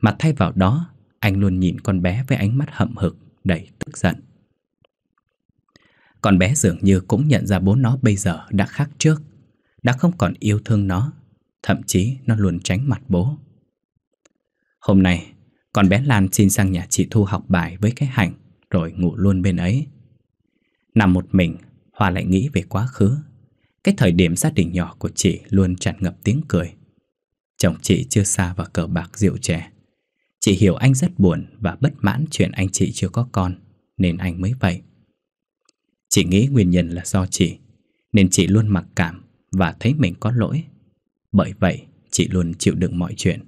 Mà thay vào đó anh luôn nhìn con bé với ánh mắt hậm hực, đầy tức giận. Con bé dường như cũng nhận ra bố nó bây giờ đã khác trước, đã không còn yêu thương nó, thậm chí nó luôn tránh mặt bố. Hôm nay, con bé Lan xin sang nhà chị Thu học bài với cái hạnh rồi ngủ luôn bên ấy. Nằm một mình, Hoa lại nghĩ về quá khứ. Cái thời điểm gia đình nhỏ của chị luôn tràn ngập tiếng cười. Chồng chị chưa xa vào cờ bạc rượu trẻ. Chị hiểu anh rất buồn và bất mãn chuyện anh chị chưa có con Nên anh mới vậy Chị nghĩ nguyên nhân là do chị Nên chị luôn mặc cảm và thấy mình có lỗi Bởi vậy chị luôn chịu đựng mọi chuyện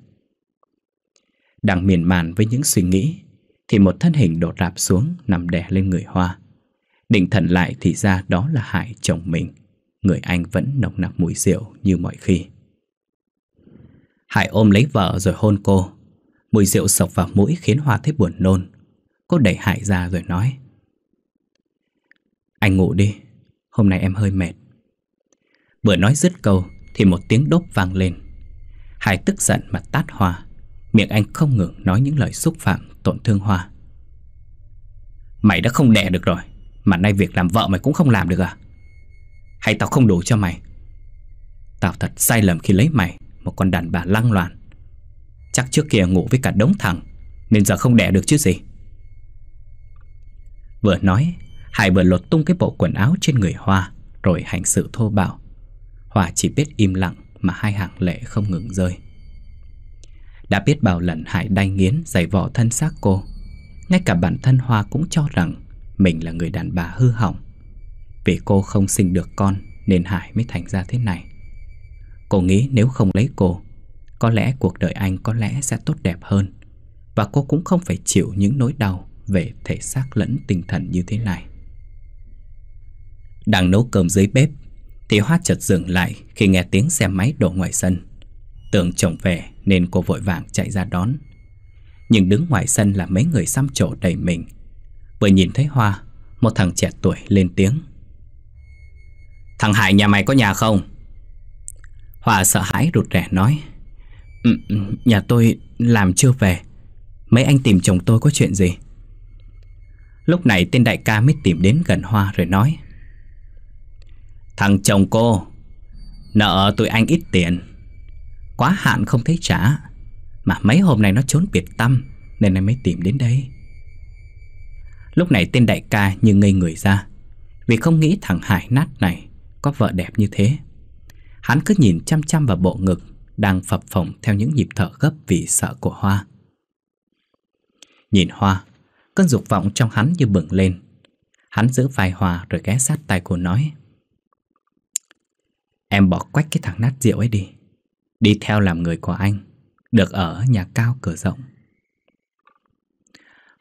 Đang miền màn với những suy nghĩ Thì một thân hình đột rạp xuống nằm đè lên người Hoa Định thần lại thì ra đó là Hải chồng mình Người anh vẫn nồng nặc mùi rượu như mọi khi Hải ôm lấy vợ rồi hôn cô Mùi rượu sọc vào mũi khiến hòa thấy buồn nôn Cô đẩy Hải ra rồi nói Anh ngủ đi Hôm nay em hơi mệt Vừa nói dứt câu Thì một tiếng đốp vang lên Hải tức giận mà tát hòa. Miệng anh không ngừng nói những lời xúc phạm Tổn thương hòa. Mày đã không đẻ được rồi Mà nay việc làm vợ mày cũng không làm được à Hay tao không đủ cho mày Tao thật sai lầm khi lấy mày Một con đàn bà lăng loàn Chắc trước kia ngủ với cả đống thằng Nên giờ không đẻ được chứ gì Vừa nói Hải vừa lột tung cái bộ quần áo trên người Hoa Rồi hành sự thô bạo Hoa chỉ biết im lặng Mà hai hàng lệ không ngừng rơi Đã biết bao lần Hải đay nghiến Giày vò thân xác cô Ngay cả bản thân Hoa cũng cho rằng Mình là người đàn bà hư hỏng Vì cô không sinh được con Nên Hải mới thành ra thế này Cô nghĩ nếu không lấy cô có lẽ cuộc đời anh có lẽ sẽ tốt đẹp hơn Và cô cũng không phải chịu những nỗi đau Về thể xác lẫn tinh thần như thế này Đang nấu cơm dưới bếp Thì Hoa chợt dừng lại Khi nghe tiếng xe máy đổ ngoài sân Tưởng chồng về nên cô vội vàng chạy ra đón Nhưng đứng ngoài sân là mấy người xăm trổ đầy mình Vừa nhìn thấy Hoa Một thằng trẻ tuổi lên tiếng Thằng Hải nhà mày có nhà không? Hoa sợ hãi rụt rẻ nói Ừ, nhà tôi làm chưa về Mấy anh tìm chồng tôi có chuyện gì Lúc này tên đại ca mới tìm đến gần Hoa rồi nói Thằng chồng cô Nợ tụi anh ít tiền Quá hạn không thấy trả Mà mấy hôm nay nó trốn biệt tâm Nên anh mới tìm đến đây Lúc này tên đại ca như ngây người ra Vì không nghĩ thằng Hải nát này Có vợ đẹp như thế Hắn cứ nhìn chăm chăm vào bộ ngực đang phập phồng theo những nhịp thở gấp vì sợ của Hoa. Nhìn Hoa, cơn dục vọng trong hắn như bừng lên. Hắn giữ vai Hoa rồi ghé sát tay cô nói. Em bỏ quách cái thằng nát rượu ấy đi. Đi theo làm người của anh, được ở nhà cao cửa rộng.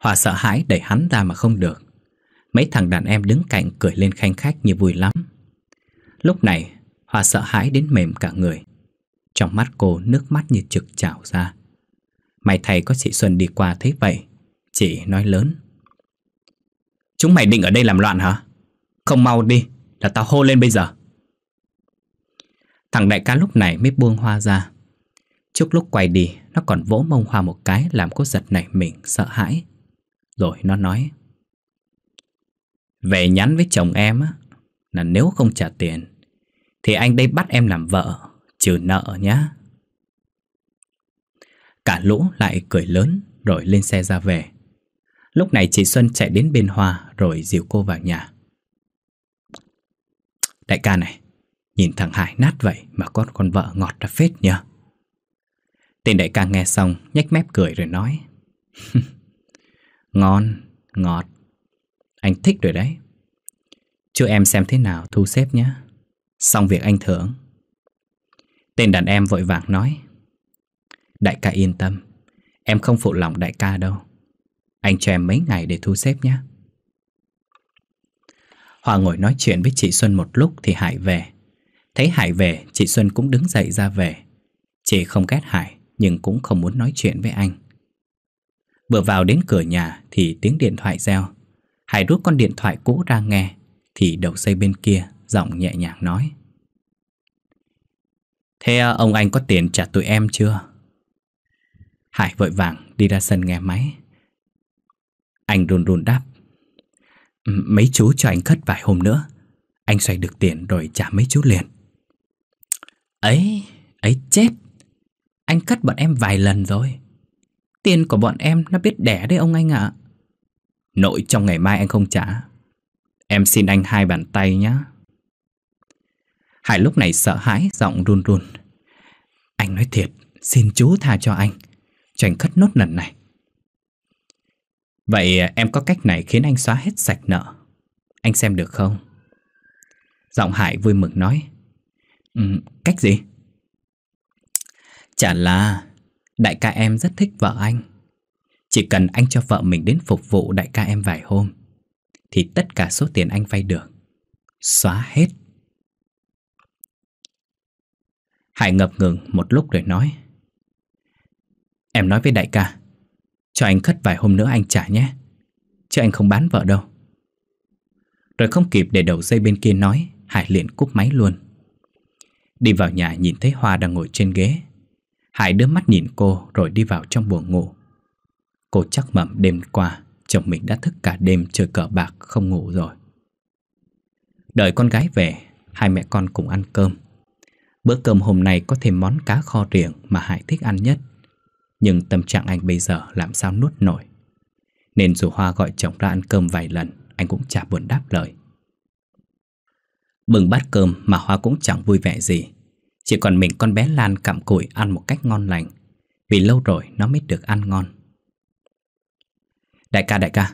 Hòa sợ hãi đẩy hắn ra mà không được. Mấy thằng đàn em đứng cạnh cười lên khanh khách như vui lắm. Lúc này, Hòa sợ hãi đến mềm cả người. Trong mắt cô nước mắt như trực trào ra mày thầy có chị Xuân đi qua thấy vậy Chị nói lớn Chúng mày định ở đây làm loạn hả? Không mau đi Là tao hô lên bây giờ Thằng đại ca lúc này mới buông hoa ra Trước lúc quay đi Nó còn vỗ mông hoa một cái Làm cô giật nảy mình sợ hãi Rồi nó nói Về nhắn với chồng em á Là nếu không trả tiền Thì anh đây bắt em làm vợ trừ nợ nhá. Cả lũ lại cười lớn rồi lên xe ra về. Lúc này chị Xuân chạy đến bên Hoa rồi dìu cô vào nhà. Đại ca này, nhìn thằng Hải nát vậy mà con con vợ ngọt ra phết nhờ. Tên đại ca nghe xong nhếch mép cười rồi nói. Ngon, ngọt, anh thích rồi đấy. Chưa em xem thế nào thu xếp nhé. Xong việc anh thưởng. Tên đàn em vội vàng nói Đại ca yên tâm Em không phụ lòng đại ca đâu Anh cho em mấy ngày để thu xếp nhé Hòa ngồi nói chuyện với chị Xuân một lúc thì Hải về Thấy Hải về chị Xuân cũng đứng dậy ra về Chị không ghét Hải nhưng cũng không muốn nói chuyện với anh Vừa vào đến cửa nhà thì tiếng điện thoại reo Hải rút con điện thoại cũ ra nghe Thì đầu dây bên kia giọng nhẹ nhàng nói Thế à, ông anh có tiền trả tụi em chưa? Hải vội vàng đi ra sân nghe máy. Anh run run đáp. Mấy chú cho anh khất vài hôm nữa. Anh xoay được tiền rồi trả mấy chú liền. Ấy, ấy chết. Anh cắt bọn em vài lần rồi. Tiền của bọn em nó biết đẻ đấy ông anh ạ. Nội trong ngày mai anh không trả. Em xin anh hai bàn tay nhé. Hải lúc này sợ hãi, giọng run run. Anh nói thiệt, xin chú tha cho anh. Cho anh cất nốt lần này. Vậy à, em có cách này khiến anh xóa hết sạch nợ. Anh xem được không? Giọng Hải vui mừng nói. Ừ, cách gì? Chả là đại ca em rất thích vợ anh. Chỉ cần anh cho vợ mình đến phục vụ đại ca em vài hôm thì tất cả số tiền anh vay được xóa hết. Hải ngập ngừng một lúc rồi nói Em nói với đại ca Cho anh khất vài hôm nữa anh trả nhé Chứ anh không bán vợ đâu Rồi không kịp để đầu dây bên kia nói Hải liền cúp máy luôn Đi vào nhà nhìn thấy Hoa đang ngồi trên ghế Hải đưa mắt nhìn cô rồi đi vào trong buồng ngủ Cô chắc mẩm đêm qua Chồng mình đã thức cả đêm chơi cờ bạc không ngủ rồi Đợi con gái về Hai mẹ con cùng ăn cơm Bữa cơm hôm nay có thêm món cá kho riềng mà Hải thích ăn nhất. Nhưng tâm trạng anh bây giờ làm sao nuốt nổi. Nên dù Hoa gọi chồng ra ăn cơm vài lần, anh cũng chả buồn đáp lời. Bừng bát cơm mà Hoa cũng chẳng vui vẻ gì. Chỉ còn mình con bé Lan cặm cụi ăn một cách ngon lành. Vì lâu rồi nó mới được ăn ngon. Đại ca, đại ca,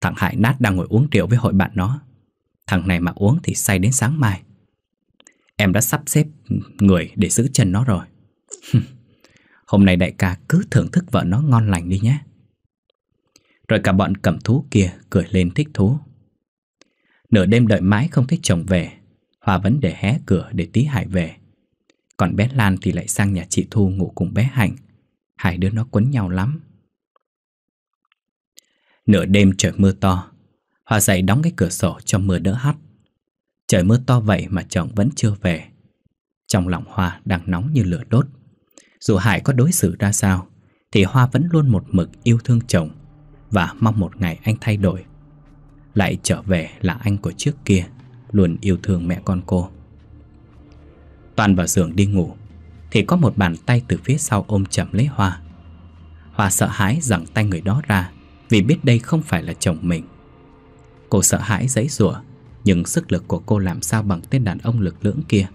thằng Hải nát đang ngồi uống rượu với hội bạn nó. Thằng này mà uống thì say đến sáng mai. Em đã sắp xếp người để giữ chân nó rồi Hôm nay đại ca cứ thưởng thức vợ nó ngon lành đi nhé Rồi cả bọn cầm thú kia cười lên thích thú Nửa đêm đợi mãi không thấy chồng về Hòa vẫn để hé cửa để tí Hải về Còn bé Lan thì lại sang nhà chị Thu ngủ cùng bé Hạnh Hai đứa nó quấn nhau lắm Nửa đêm trời mưa to Hòa dậy đóng cái cửa sổ cho mưa đỡ hắt Trời mưa to vậy mà chồng vẫn chưa về Trong lòng Hoa đang nóng như lửa đốt Dù Hải có đối xử ra sao Thì Hoa vẫn luôn một mực yêu thương chồng Và mong một ngày anh thay đổi Lại trở về là anh của trước kia Luôn yêu thương mẹ con cô Toàn vào giường đi ngủ Thì có một bàn tay từ phía sau ôm chậm lấy Hoa Hoa sợ hãi giằng tay người đó ra Vì biết đây không phải là chồng mình Cô sợ hãi giấy rủa nhưng sức lực của cô làm sao bằng tên đàn ông lực lưỡng kia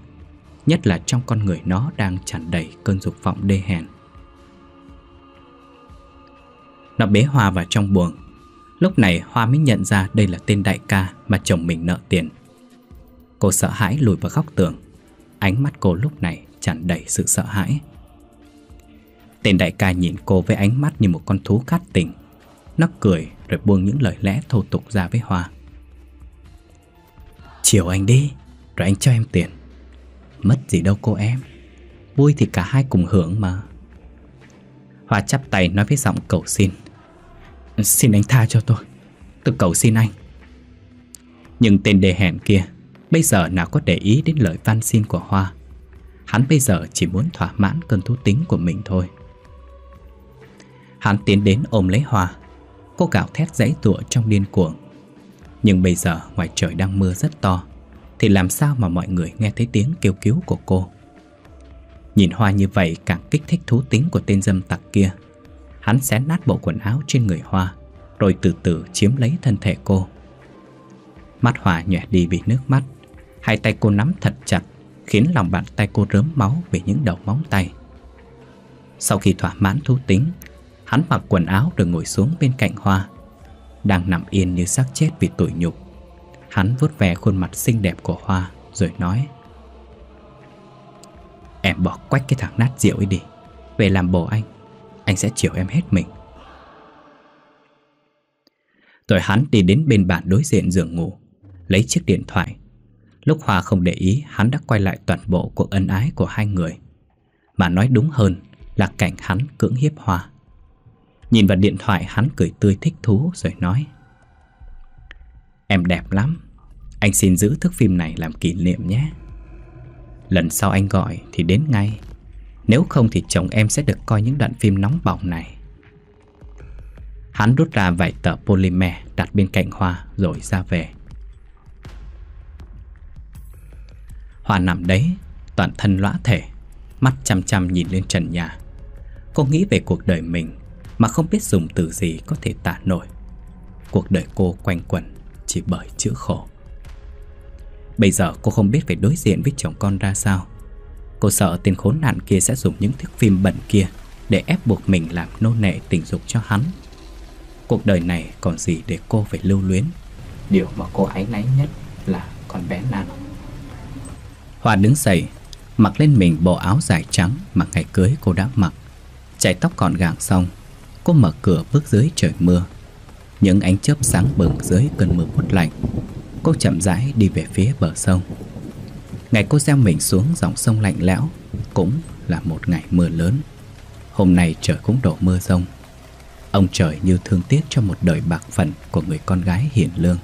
Nhất là trong con người nó đang tràn đầy cơn dục vọng đê hèn Nó bế Hoa vào trong buồng Lúc này Hoa mới nhận ra đây là tên đại ca mà chồng mình nợ tiền Cô sợ hãi lùi vào góc tường Ánh mắt cô lúc này tràn đầy sự sợ hãi Tên đại ca nhìn cô với ánh mắt như một con thú khát tình Nó cười rồi buông những lời lẽ thô tục ra với Hoa Chiều anh đi Rồi anh cho em tiền Mất gì đâu cô em Vui thì cả hai cùng hưởng mà Hòa chắp tay nói với giọng cầu xin Xin anh tha cho tôi Tôi cầu xin anh Nhưng tên đề hẹn kia Bây giờ nào có để ý đến lời van xin của Hoa Hắn bây giờ chỉ muốn thỏa mãn cơn thú tính của mình thôi Hắn tiến đến ôm lấy Hoa Cô gào thét dãy tụa trong điên cuồng nhưng bây giờ ngoài trời đang mưa rất to Thì làm sao mà mọi người nghe thấy tiếng kêu cứu của cô Nhìn Hoa như vậy càng kích thích thú tính của tên dâm tặc kia Hắn xé nát bộ quần áo trên người Hoa Rồi từ từ chiếm lấy thân thể cô Mắt Hoa nhòe đi vì nước mắt Hai tay cô nắm thật chặt Khiến lòng bàn tay cô rớm máu vì những đầu móng tay Sau khi thỏa mãn thú tính Hắn mặc quần áo rồi ngồi xuống bên cạnh Hoa đang nằm yên như xác chết vì tủi nhục Hắn vuốt ve khuôn mặt xinh đẹp của Hoa Rồi nói Em bỏ quách cái thằng nát rượu ấy đi Về làm bồ anh Anh sẽ chiều em hết mình Rồi hắn đi đến bên bàn đối diện giường ngủ Lấy chiếc điện thoại Lúc Hoa không để ý Hắn đã quay lại toàn bộ cuộc ân ái của hai người Mà nói đúng hơn Là cảnh hắn cưỡng hiếp Hoa Nhìn vào điện thoại hắn cười tươi thích thú rồi nói Em đẹp lắm Anh xin giữ thước phim này làm kỷ niệm nhé Lần sau anh gọi thì đến ngay Nếu không thì chồng em sẽ được coi những đoạn phim nóng bỏng này Hắn rút ra vài tờ polymer đặt bên cạnh Hoa rồi ra về Hoa nằm đấy, toàn thân lõa thể Mắt chăm chăm nhìn lên trần nhà Cô nghĩ về cuộc đời mình mà không biết dùng từ gì có thể tả nổi. Cuộc đời cô quanh quẩn chỉ bởi chữ khổ. Bây giờ cô không biết phải đối diện với chồng con ra sao. Cô sợ tên khốn nạn kia sẽ dùng những thước phim bẩn kia để ép buộc mình làm nô nệ tình dục cho hắn. Cuộc đời này còn gì để cô phải lưu luyến. Điều mà cô áy náy nhất là con bé Nan. Hoa đứng dậy, mặc lên mình bộ áo dài trắng mà ngày cưới cô đã mặc. Chải tóc gọn gàng xong, cô mở cửa bước dưới trời mưa Những ánh chớp sáng bừng dưới cơn mưa buốt lạnh Cô chậm rãi đi về phía bờ sông Ngày cô gieo mình xuống dòng sông lạnh lẽo Cũng là một ngày mưa lớn Hôm nay trời cũng đổ mưa rông Ông trời như thương tiếc cho một đời bạc phận của người con gái hiền lương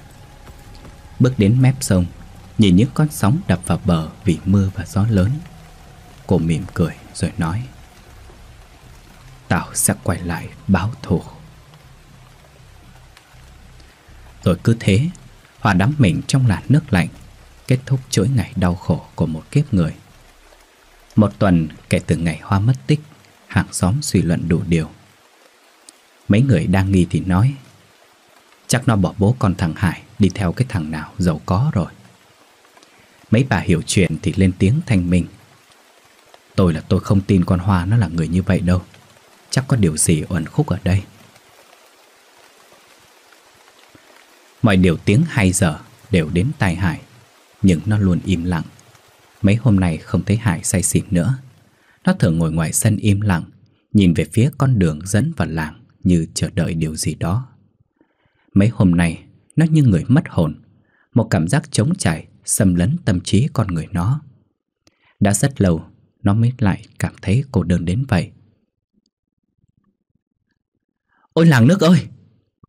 Bước đến mép sông Nhìn những con sóng đập vào bờ vì mưa và gió lớn Cô mỉm cười rồi nói Tao sẽ quay lại báo thù Rồi cứ thế Hòa đắm mình trong làn nước lạnh Kết thúc chuỗi ngày đau khổ của một kiếp người Một tuần kể từ ngày Hoa mất tích Hàng xóm suy luận đủ điều Mấy người đang nghi thì nói Chắc nó bỏ bố con thằng Hải Đi theo cái thằng nào giàu có rồi Mấy bà hiểu chuyện thì lên tiếng thanh minh Tôi là tôi không tin con Hoa nó là người như vậy đâu Chắc có điều gì uẩn khúc ở đây Mọi điều tiếng hay giờ đều đến tai Hải Nhưng nó luôn im lặng Mấy hôm nay không thấy Hải say xỉn nữa Nó thường ngồi ngoài sân im lặng Nhìn về phía con đường dẫn vào làng Như chờ đợi điều gì đó Mấy hôm nay Nó như người mất hồn Một cảm giác trống trải Xâm lấn tâm trí con người nó Đã rất lâu Nó mới lại cảm thấy cô đơn đến vậy Ôi làng nước ơi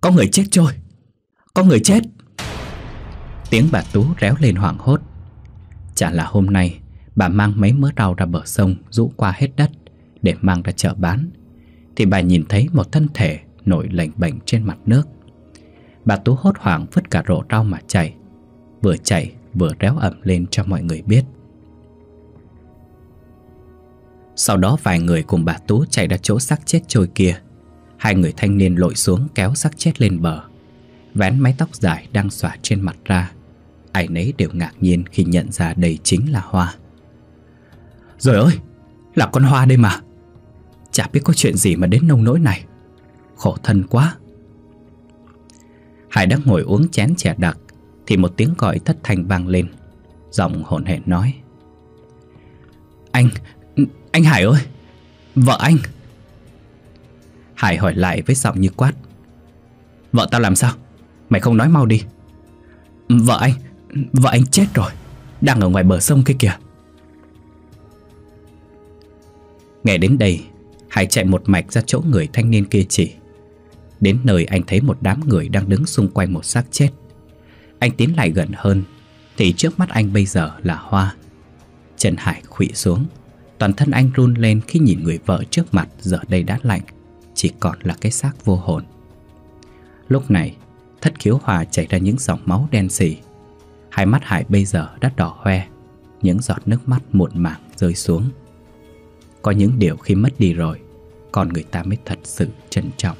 Có người chết trôi Có người chết Tiếng bà Tú réo lên hoảng hốt Chả là hôm nay Bà mang mấy mớ rau ra bờ sông Rũ qua hết đất Để mang ra chợ bán Thì bà nhìn thấy một thân thể Nổi lệnh bệnh trên mặt nước Bà Tú hốt hoảng vứt cả rổ rau mà chạy Vừa chạy vừa réo ẩm lên cho mọi người biết Sau đó vài người cùng bà Tú chạy ra chỗ xác chết trôi kia Hai người thanh niên lội xuống kéo xác chết lên bờ Vén mái tóc dài đang xòa trên mặt ra Ai nấy đều ngạc nhiên khi nhận ra đây chính là Hoa Rồi ơi, là con Hoa đây mà Chả biết có chuyện gì mà đến nông nỗi này Khổ thân quá Hải đang ngồi uống chén chè đặc Thì một tiếng gọi thất thanh vang lên Giọng hồn hển nói Anh, anh Hải ơi Vợ anh Hải hỏi lại với giọng như quát Vợ tao làm sao Mày không nói mau đi Vợ anh Vợ anh chết rồi Đang ở ngoài bờ sông kia kìa Nghe đến đây Hải chạy một mạch ra chỗ người thanh niên kia chỉ Đến nơi anh thấy một đám người đang đứng xung quanh một xác chết Anh tiến lại gần hơn Thì trước mắt anh bây giờ là Hoa Trần Hải khụy xuống Toàn thân anh run lên khi nhìn người vợ trước mặt giờ đây đã lạnh chỉ còn là cái xác vô hồn. Lúc này, thất khiếu hòa chảy ra những dòng máu đen xỉ. Hai mắt Hải bây giờ đã đỏ hoe, những giọt nước mắt muộn màng rơi xuống. Có những điều khi mất đi rồi, còn người ta mới thật sự trân trọng.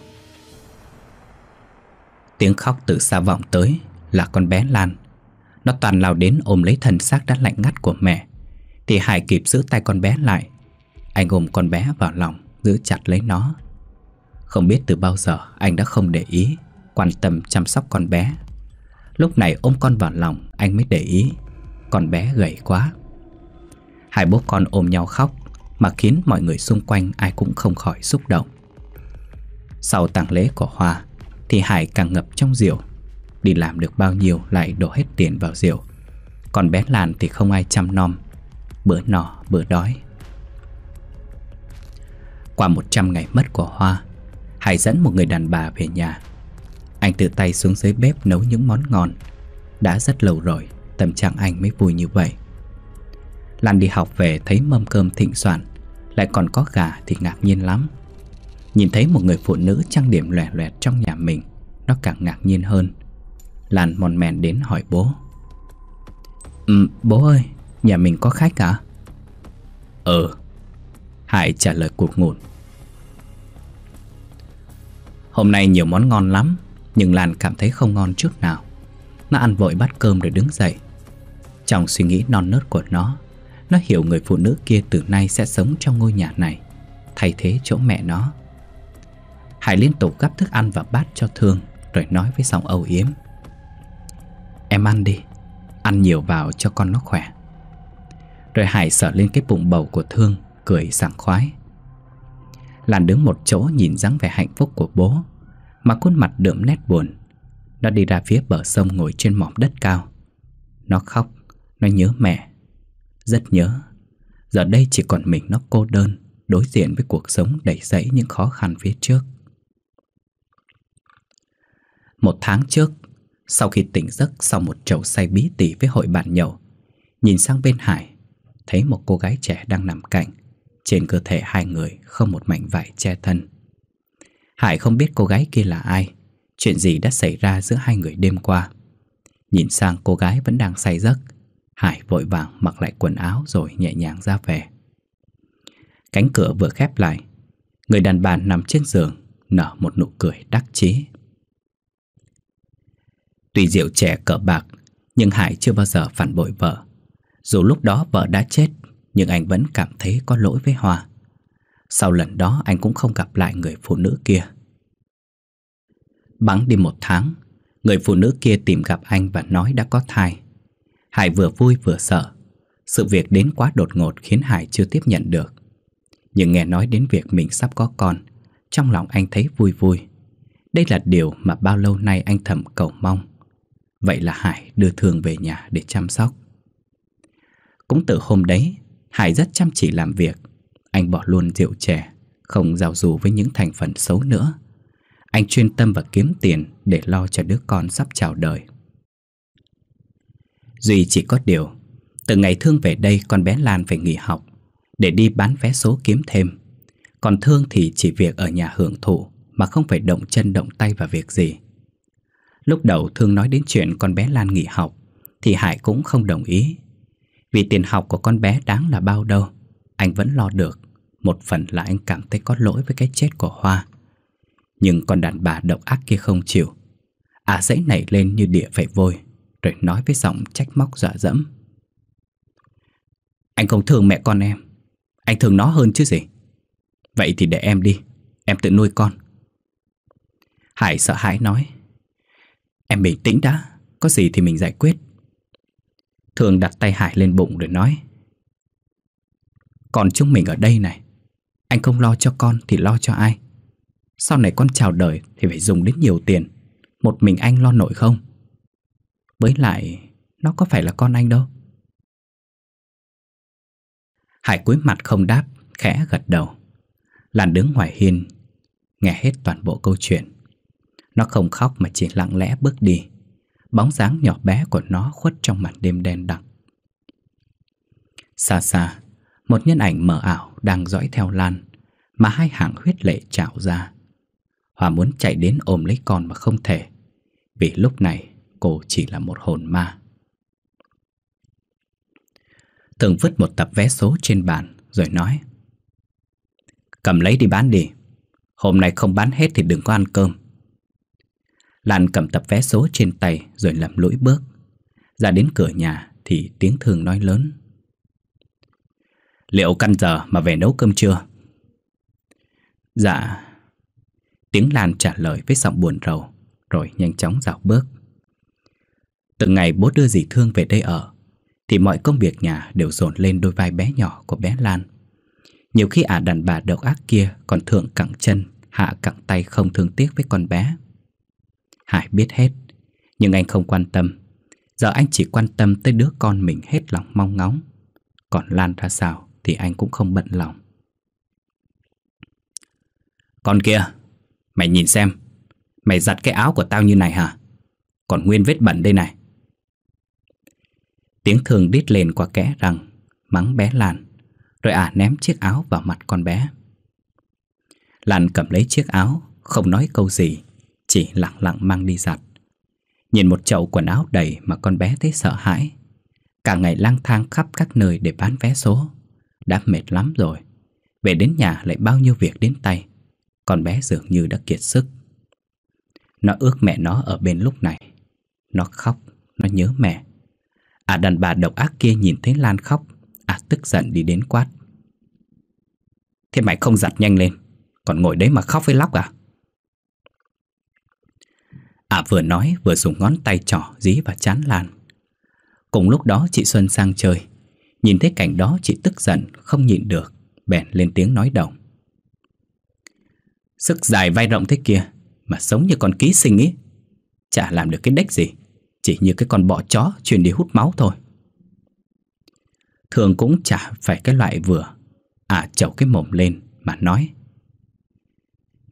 Tiếng khóc từ xa vọng tới là con bé Lan. Nó toàn lao đến ôm lấy thân xác đã lạnh ngắt của mẹ. Thì Hải kịp giữ tay con bé lại. Anh ôm con bé vào lòng, giữ chặt lấy nó không biết từ bao giờ anh đã không để ý Quan tâm chăm sóc con bé Lúc này ôm con vào lòng Anh mới để ý Con bé gầy quá Hai bố con ôm nhau khóc Mà khiến mọi người xung quanh ai cũng không khỏi xúc động Sau tang lễ của Hoa Thì Hải càng ngập trong rượu Đi làm được bao nhiêu lại đổ hết tiền vào rượu Còn bé Lan thì không ai chăm nom Bữa nọ bữa đói Qua 100 ngày mất của Hoa Hải dẫn một người đàn bà về nhà Anh tự tay xuống dưới bếp nấu những món ngon Đã rất lâu rồi Tâm trạng anh mới vui như vậy Lan đi học về thấy mâm cơm thịnh soạn Lại còn có gà thì ngạc nhiên lắm Nhìn thấy một người phụ nữ trang điểm lòe loẹt trong nhà mình Nó càng ngạc nhiên hơn Lan mòn mèn đến hỏi bố Ừ, bố ơi, nhà mình có khách à? Ừ Hải trả lời cuộc ngụn Hôm nay nhiều món ngon lắm Nhưng Lan cảm thấy không ngon chút nào Nó ăn vội bát cơm rồi đứng dậy Trong suy nghĩ non nớt của nó Nó hiểu người phụ nữ kia từ nay sẽ sống trong ngôi nhà này Thay thế chỗ mẹ nó Hải liên tục gắp thức ăn và bát cho Thương Rồi nói với giọng âu yếm Em ăn đi Ăn nhiều vào cho con nó khỏe Rồi Hải sợ lên cái bụng bầu của Thương Cười sảng khoái Lan đứng một chỗ nhìn dáng vẻ hạnh phúc của bố Mà khuôn mặt đượm nét buồn Nó đi ra phía bờ sông ngồi trên mỏm đất cao Nó khóc Nó nhớ mẹ Rất nhớ Giờ đây chỉ còn mình nó cô đơn Đối diện với cuộc sống đầy dẫy những khó khăn phía trước Một tháng trước Sau khi tỉnh giấc sau một chậu say bí tỉ với hội bạn nhậu Nhìn sang bên hải Thấy một cô gái trẻ đang nằm cạnh trên cơ thể hai người không một mảnh vải che thân Hải không biết cô gái kia là ai Chuyện gì đã xảy ra giữa hai người đêm qua Nhìn sang cô gái vẫn đang say giấc Hải vội vàng mặc lại quần áo rồi nhẹ nhàng ra về Cánh cửa vừa khép lại Người đàn bà nằm trên giường Nở một nụ cười đắc chí Tuy rượu trẻ cỡ bạc Nhưng Hải chưa bao giờ phản bội vợ Dù lúc đó vợ đã chết nhưng anh vẫn cảm thấy có lỗi với Hòa Sau lần đó anh cũng không gặp lại người phụ nữ kia Bắn đi một tháng Người phụ nữ kia tìm gặp anh và nói đã có thai Hải vừa vui vừa sợ Sự việc đến quá đột ngột khiến Hải chưa tiếp nhận được Nhưng nghe nói đến việc mình sắp có con Trong lòng anh thấy vui vui Đây là điều mà bao lâu nay anh thầm cầu mong Vậy là Hải đưa thường về nhà để chăm sóc Cũng từ hôm đấy Hải rất chăm chỉ làm việc Anh bỏ luôn rượu chè Không giao du với những thành phần xấu nữa Anh chuyên tâm và kiếm tiền Để lo cho đứa con sắp chào đời Duy chỉ có điều Từ ngày Thương về đây con bé Lan phải nghỉ học Để đi bán vé số kiếm thêm Còn Thương thì chỉ việc ở nhà hưởng thụ Mà không phải động chân động tay vào việc gì Lúc đầu Thương nói đến chuyện con bé Lan nghỉ học Thì Hải cũng không đồng ý vì tiền học của con bé đáng là bao đâu Anh vẫn lo được Một phần là anh cảm thấy có lỗi với cái chết của Hoa Nhưng con đàn bà độc ác kia không chịu À dãy nảy lên như địa phải vôi Rồi nói với giọng trách móc dọa dẫm Anh không thương mẹ con em Anh thương nó hơn chứ gì Vậy thì để em đi Em tự nuôi con Hải sợ hãi nói Em bình tĩnh đã Có gì thì mình giải quyết Thường đặt tay Hải lên bụng rồi nói Còn chúng mình ở đây này Anh không lo cho con thì lo cho ai Sau này con chào đời thì phải dùng đến nhiều tiền Một mình anh lo nổi không Với lại Nó có phải là con anh đâu Hải cuối mặt không đáp Khẽ gật đầu Lan đứng ngoài hiên Nghe hết toàn bộ câu chuyện Nó không khóc mà chỉ lặng lẽ bước đi Bóng dáng nhỏ bé của nó khuất trong màn đêm đen đặc Xa xa Một nhân ảnh mờ ảo đang dõi theo Lan Mà hai hàng huyết lệ trào ra Hòa muốn chạy đến ôm lấy con mà không thể Vì lúc này cô chỉ là một hồn ma thường vứt một tập vé số trên bàn Rồi nói Cầm lấy đi bán đi Hôm nay không bán hết thì đừng có ăn cơm Lan cầm tập vé số trên tay rồi lầm lũi bước. Ra đến cửa nhà thì tiếng thường nói lớn. Liệu căn giờ mà về nấu cơm chưa? Dạ. Tiếng Lan trả lời với giọng buồn rầu, rồi nhanh chóng dạo bước. Từ ngày bố đưa dì Thương về đây ở, thì mọi công việc nhà đều dồn lên đôi vai bé nhỏ của bé Lan. Nhiều khi ả đàn bà độc ác kia còn thường cẳng chân, hạ cẳng tay không thương tiếc với con bé. Hải biết hết Nhưng anh không quan tâm Giờ anh chỉ quan tâm tới đứa con mình hết lòng mong ngóng Còn Lan ra sao Thì anh cũng không bận lòng Con kia Mày nhìn xem Mày giặt cái áo của tao như này hả Còn nguyên vết bẩn đây này Tiếng thường đít lên qua kẽ rằng Mắng bé Lan Rồi ả à ném chiếc áo vào mặt con bé Lan cầm lấy chiếc áo Không nói câu gì chỉ lặng lặng mang đi giặt Nhìn một chậu quần áo đầy mà con bé thấy sợ hãi Cả ngày lang thang khắp các nơi để bán vé số Đã mệt lắm rồi Về đến nhà lại bao nhiêu việc đến tay Con bé dường như đã kiệt sức Nó ước mẹ nó ở bên lúc này Nó khóc, nó nhớ mẹ À đàn bà độc ác kia nhìn thấy Lan khóc À tức giận đi đến quát Thế mày không giặt nhanh lên Còn ngồi đấy mà khóc với lóc à Ả à vừa nói vừa dùng ngón tay trỏ dí và chán Lan Cùng lúc đó chị Xuân sang chơi Nhìn thấy cảnh đó chị tức giận Không nhịn được Bèn lên tiếng nói đồng Sức dài vai rộng thế kia Mà sống như con ký sinh ý Chả làm được cái đếch gì Chỉ như cái con bọ chó chuyển đi hút máu thôi Thường cũng chả phải cái loại vừa À chậu cái mồm lên mà nói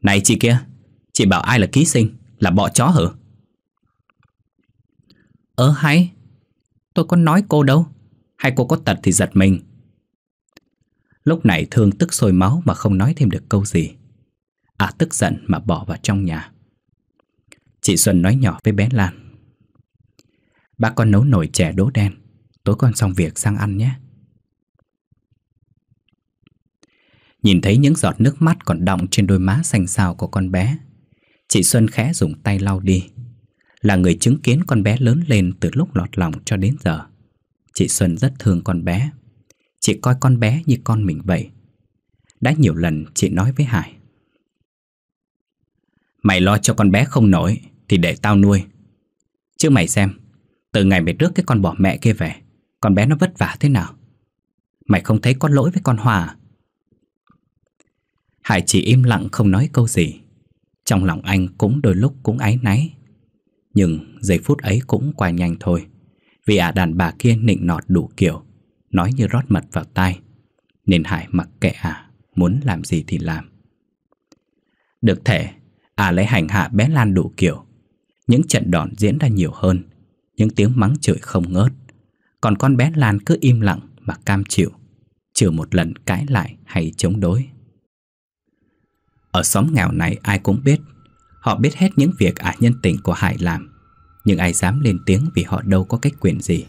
Này chị kia Chị bảo ai là ký sinh là bọ chó hả? Ơ hay, tôi có nói cô đâu. Hay cô có tật thì giật mình. Lúc này thương tức sôi máu mà không nói thêm được câu gì. À tức giận mà bỏ vào trong nhà. Chị Xuân nói nhỏ với bé Lan. Ba con nấu nồi chè đỗ đen, tối con xong việc sang ăn nhé. Nhìn thấy những giọt nước mắt còn đọng trên đôi má xanh xao của con bé Chị Xuân khẽ dùng tay lau đi Là người chứng kiến con bé lớn lên từ lúc lọt lòng cho đến giờ Chị Xuân rất thương con bé Chị coi con bé như con mình vậy Đã nhiều lần chị nói với Hải Mày lo cho con bé không nổi Thì để tao nuôi Chứ mày xem Từ ngày mày rước cái con bỏ mẹ kia về Con bé nó vất vả thế nào Mày không thấy có lỗi với con Hòa à? Hải chỉ im lặng không nói câu gì trong lòng anh cũng đôi lúc cũng áy náy Nhưng giây phút ấy cũng qua nhanh thôi Vì ả à đàn bà kia nịnh nọt đủ kiểu Nói như rót mật vào tai Nên Hải mặc kệ ả à, Muốn làm gì thì làm Được thể ả à lấy hành hạ bé Lan đủ kiểu Những trận đòn diễn ra nhiều hơn Những tiếng mắng chửi không ngớt Còn con bé Lan cứ im lặng mà cam chịu Chưa một lần cãi lại hay chống đối ở xóm nghèo này ai cũng biết Họ biết hết những việc ả nhân tình của Hải làm Nhưng ai dám lên tiếng vì họ đâu có cách quyền gì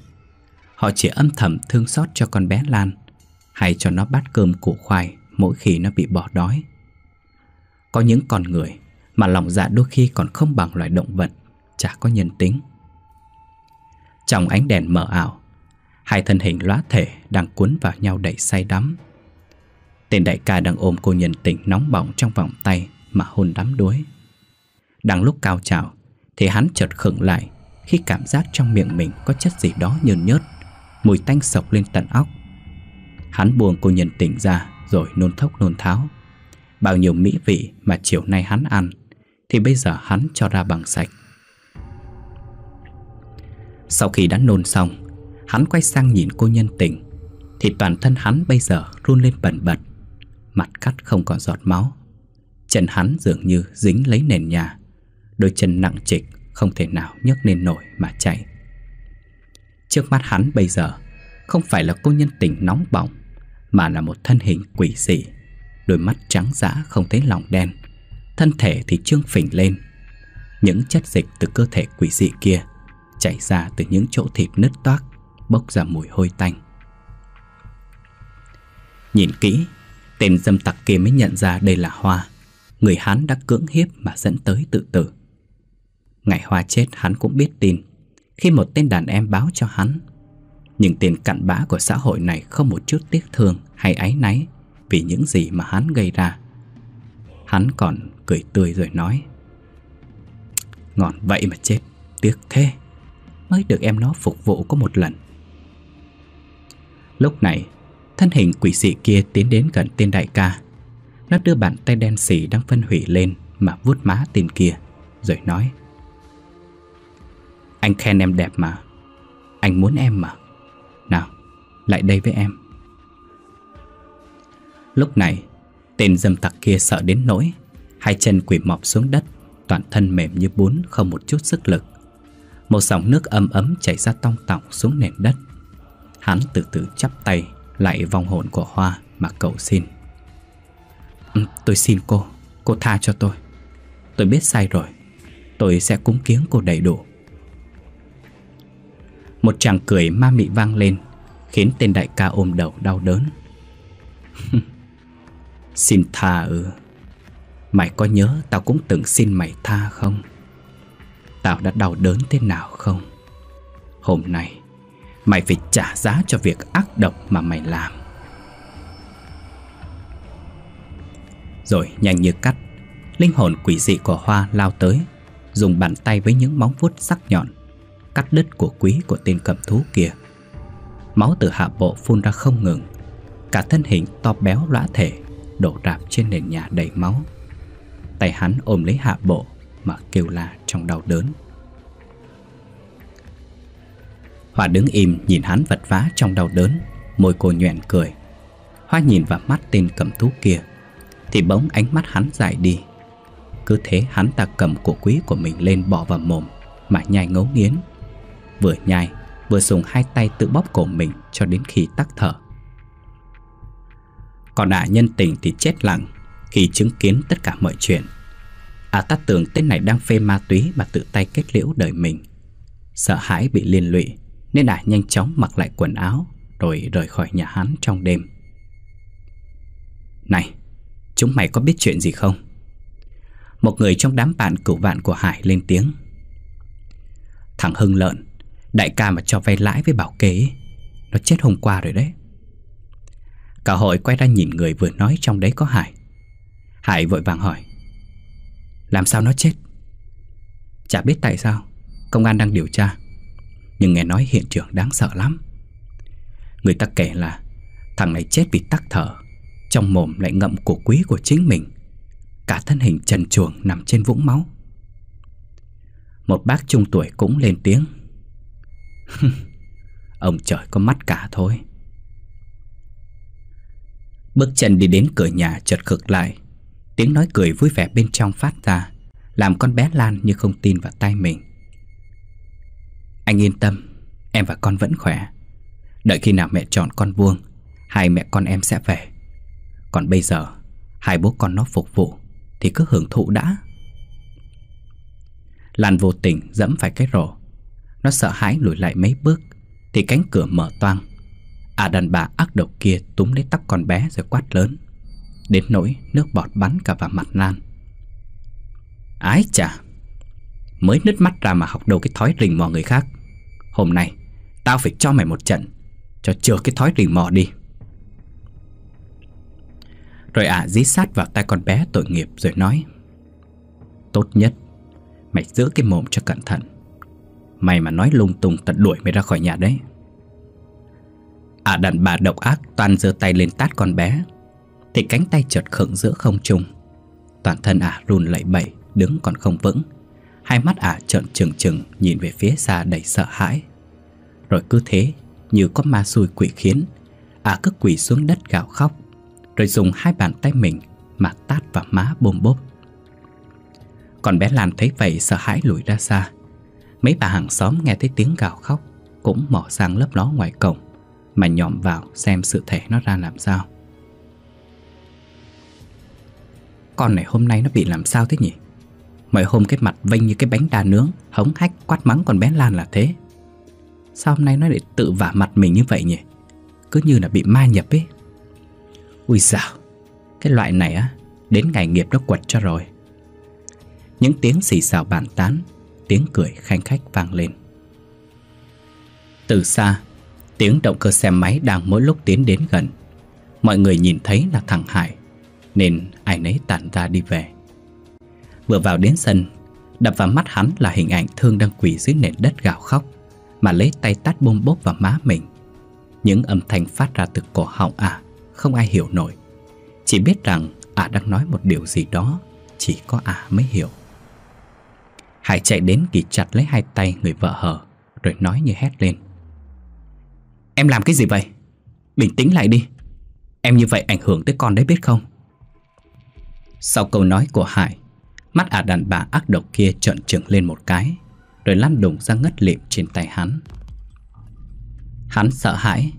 Họ chỉ âm thầm thương xót cho con bé Lan Hay cho nó bát cơm củ khoai mỗi khi nó bị bỏ đói Có những con người mà lòng dạ đôi khi còn không bằng loài động vật Chả có nhân tính Trong ánh đèn mờ ảo Hai thân hình lõa thể đang cuốn vào nhau đầy say đắm Tên đại ca đang ôm cô nhân tình nóng bỏng trong vòng tay Mà hôn đắm đuối Đang lúc cao trào Thì hắn chợt khựng lại Khi cảm giác trong miệng mình có chất gì đó nhơn nhớt Mùi tanh sộc lên tận óc Hắn buông cô nhân tình ra Rồi nôn thốc nôn tháo Bao nhiêu mỹ vị mà chiều nay hắn ăn Thì bây giờ hắn cho ra bằng sạch Sau khi đã nôn xong Hắn quay sang nhìn cô nhân tình Thì toàn thân hắn bây giờ run lên bẩn bật Mặt cắt không còn giọt máu Chân hắn dường như dính lấy nền nhà Đôi chân nặng trịch Không thể nào nhấc lên nổi mà chạy Trước mắt hắn bây giờ Không phải là cô nhân tình nóng bỏng Mà là một thân hình quỷ dị Đôi mắt trắng dã không thấy lòng đen Thân thể thì trương phình lên Những chất dịch từ cơ thể quỷ dị kia Chảy ra từ những chỗ thịt nứt toác Bốc ra mùi hôi tanh Nhìn kỹ Tên dâm tặc kia mới nhận ra đây là Hoa Người Hán đã cưỡng hiếp mà dẫn tới tự tử Ngày Hoa chết hắn cũng biết tin Khi một tên đàn em báo cho hắn Nhưng tiền cặn bã của xã hội này không một chút tiếc thương hay áy náy Vì những gì mà hắn gây ra Hắn còn cười tươi rồi nói Ngọn vậy mà chết Tiếc thế Mới được em nó phục vụ có một lần Lúc này Thân hình quỷ dị kia tiến đến gần tên đại ca Nó đưa bàn tay đen xỉ đang phân hủy lên Mà vuốt má tên kia Rồi nói Anh khen em đẹp mà Anh muốn em mà Nào lại đây với em Lúc này Tên dâm tặc kia sợ đến nỗi Hai chân quỳ mọp xuống đất Toàn thân mềm như bún không một chút sức lực Một dòng nước ấm ấm chảy ra tong tọng xuống nền đất Hắn từ từ chắp tay lại vòng hồn của Hoa mà cầu xin. Ừ, tôi xin cô, cô tha cho tôi. Tôi biết sai rồi, tôi sẽ cúng kiến cô đầy đủ. Một chàng cười ma mị vang lên, khiến tên đại ca ôm đầu đau đớn. xin tha ư? Mày có nhớ tao cũng từng xin mày tha không? Tao đã đau đớn thế nào không? Hôm nay Mày phải trả giá cho việc ác độc mà mày làm Rồi nhanh như cắt Linh hồn quỷ dị của Hoa lao tới Dùng bàn tay với những móng vuốt sắc nhọn Cắt đứt của quý của tên cầm thú kia Máu từ hạ bộ phun ra không ngừng Cả thân hình to béo lõa thể Đổ rạp trên nền nhà đầy máu Tay hắn ôm lấy hạ bộ Mà kêu la trong đau đớn Hoa đứng im nhìn hắn vật vã trong đau đớn Môi cô nhoẹn cười Hoa nhìn vào mắt tên cầm thú kia Thì bỗng ánh mắt hắn dại đi Cứ thế hắn ta cầm cổ quý của mình lên bỏ vào mồm Mà nhai ngấu nghiến Vừa nhai vừa dùng hai tay tự bóp cổ mình cho đến khi tắc thở Còn ả nhân tình thì chết lặng Khi chứng kiến tất cả mọi chuyện Ả à, ta tưởng tên này đang phê ma túy mà tự tay kết liễu đời mình Sợ hãi bị liên lụy nên Hải nhanh chóng mặc lại quần áo Rồi rời khỏi nhà hắn trong đêm Này Chúng mày có biết chuyện gì không Một người trong đám bạn cửu vạn của Hải lên tiếng Thằng Hưng Lợn Đại ca mà cho vay lãi với bảo kê Nó chết hôm qua rồi đấy Cả hội quay ra nhìn người vừa nói trong đấy có Hải Hải vội vàng hỏi Làm sao nó chết Chả biết tại sao Công an đang điều tra nhưng nghe nói hiện trường đáng sợ lắm Người ta kể là Thằng này chết vì tắc thở Trong mồm lại ngậm cổ quý của chính mình Cả thân hình trần chuồng nằm trên vũng máu Một bác trung tuổi cũng lên tiếng Ông trời có mắt cả thôi Bước chân đi đến cửa nhà chợt khực lại Tiếng nói cười vui vẻ bên trong phát ra Làm con bé Lan như không tin vào tay mình anh yên tâm Em và con vẫn khỏe Đợi khi nào mẹ chọn con vuông Hai mẹ con em sẽ về Còn bây giờ Hai bố con nó phục vụ Thì cứ hưởng thụ đã Lan vô tình dẫm phải cái rổ Nó sợ hãi lùi lại mấy bước Thì cánh cửa mở toang À đàn bà ác độc kia túm lấy tóc con bé rồi quát lớn Đến nỗi nước bọt bắn cả vào mặt Lan Ái chà Mới nứt mắt ra mà học đầu cái thói rình mò người khác Hôm nay Tao phải cho mày một trận Cho chừa cái thói rình mò đi Rồi ả dí sát vào tay con bé tội nghiệp rồi nói Tốt nhất Mày giữ cái mồm cho cẩn thận Mày mà nói lung tung tận đuổi mày ra khỏi nhà đấy Ả à, đàn bà độc ác toàn giơ tay lên tát con bé Thì cánh tay chợt khựng giữa không trung Toàn thân ả run lẩy bẩy Đứng còn không vững Hai mắt ả trợn trừng trừng nhìn về phía xa đầy sợ hãi Rồi cứ thế như có ma xui quỷ khiến Ả cứ quỳ xuống đất gào khóc Rồi dùng hai bàn tay mình mà tát vào má bôm bốp Còn bé Lan thấy vậy sợ hãi lùi ra xa Mấy bà hàng xóm nghe thấy tiếng gào khóc Cũng mỏ sang lớp ló ngoài cổng Mà nhòm vào xem sự thể nó ra làm sao Con này hôm nay nó bị làm sao thế nhỉ? Mỗi hôm cái mặt vênh như cái bánh đà nướng Hống hách quát mắng con bé Lan là thế Sao hôm nay nó lại tự vả mặt mình như vậy nhỉ Cứ như là bị ma nhập ấy Ui dào Cái loại này á Đến ngày nghiệp nó quật cho rồi Những tiếng xì xào bàn tán Tiếng cười khanh khách vang lên Từ xa Tiếng động cơ xe máy đang mỗi lúc tiến đến gần Mọi người nhìn thấy là thằng Hải Nên ai nấy tản ra đi về Vừa vào đến sân Đập vào mắt hắn là hình ảnh Thương đang quỳ dưới nền đất gào khóc Mà lấy tay tát bôm bốp vào má mình Những âm thanh phát ra từ cổ họng ả Không ai hiểu nổi Chỉ biết rằng ả đang nói một điều gì đó Chỉ có ả mới hiểu Hải chạy đến kỳ chặt lấy hai tay người vợ hờ Rồi nói như hét lên Em làm cái gì vậy? Bình tĩnh lại đi Em như vậy ảnh hưởng tới con đấy biết không? Sau câu nói của Hải Mắt ả à đàn bà ác độc kia trợn trừng lên một cái Rồi lăn đùng ra ngất lịm trên tay hắn Hắn sợ hãi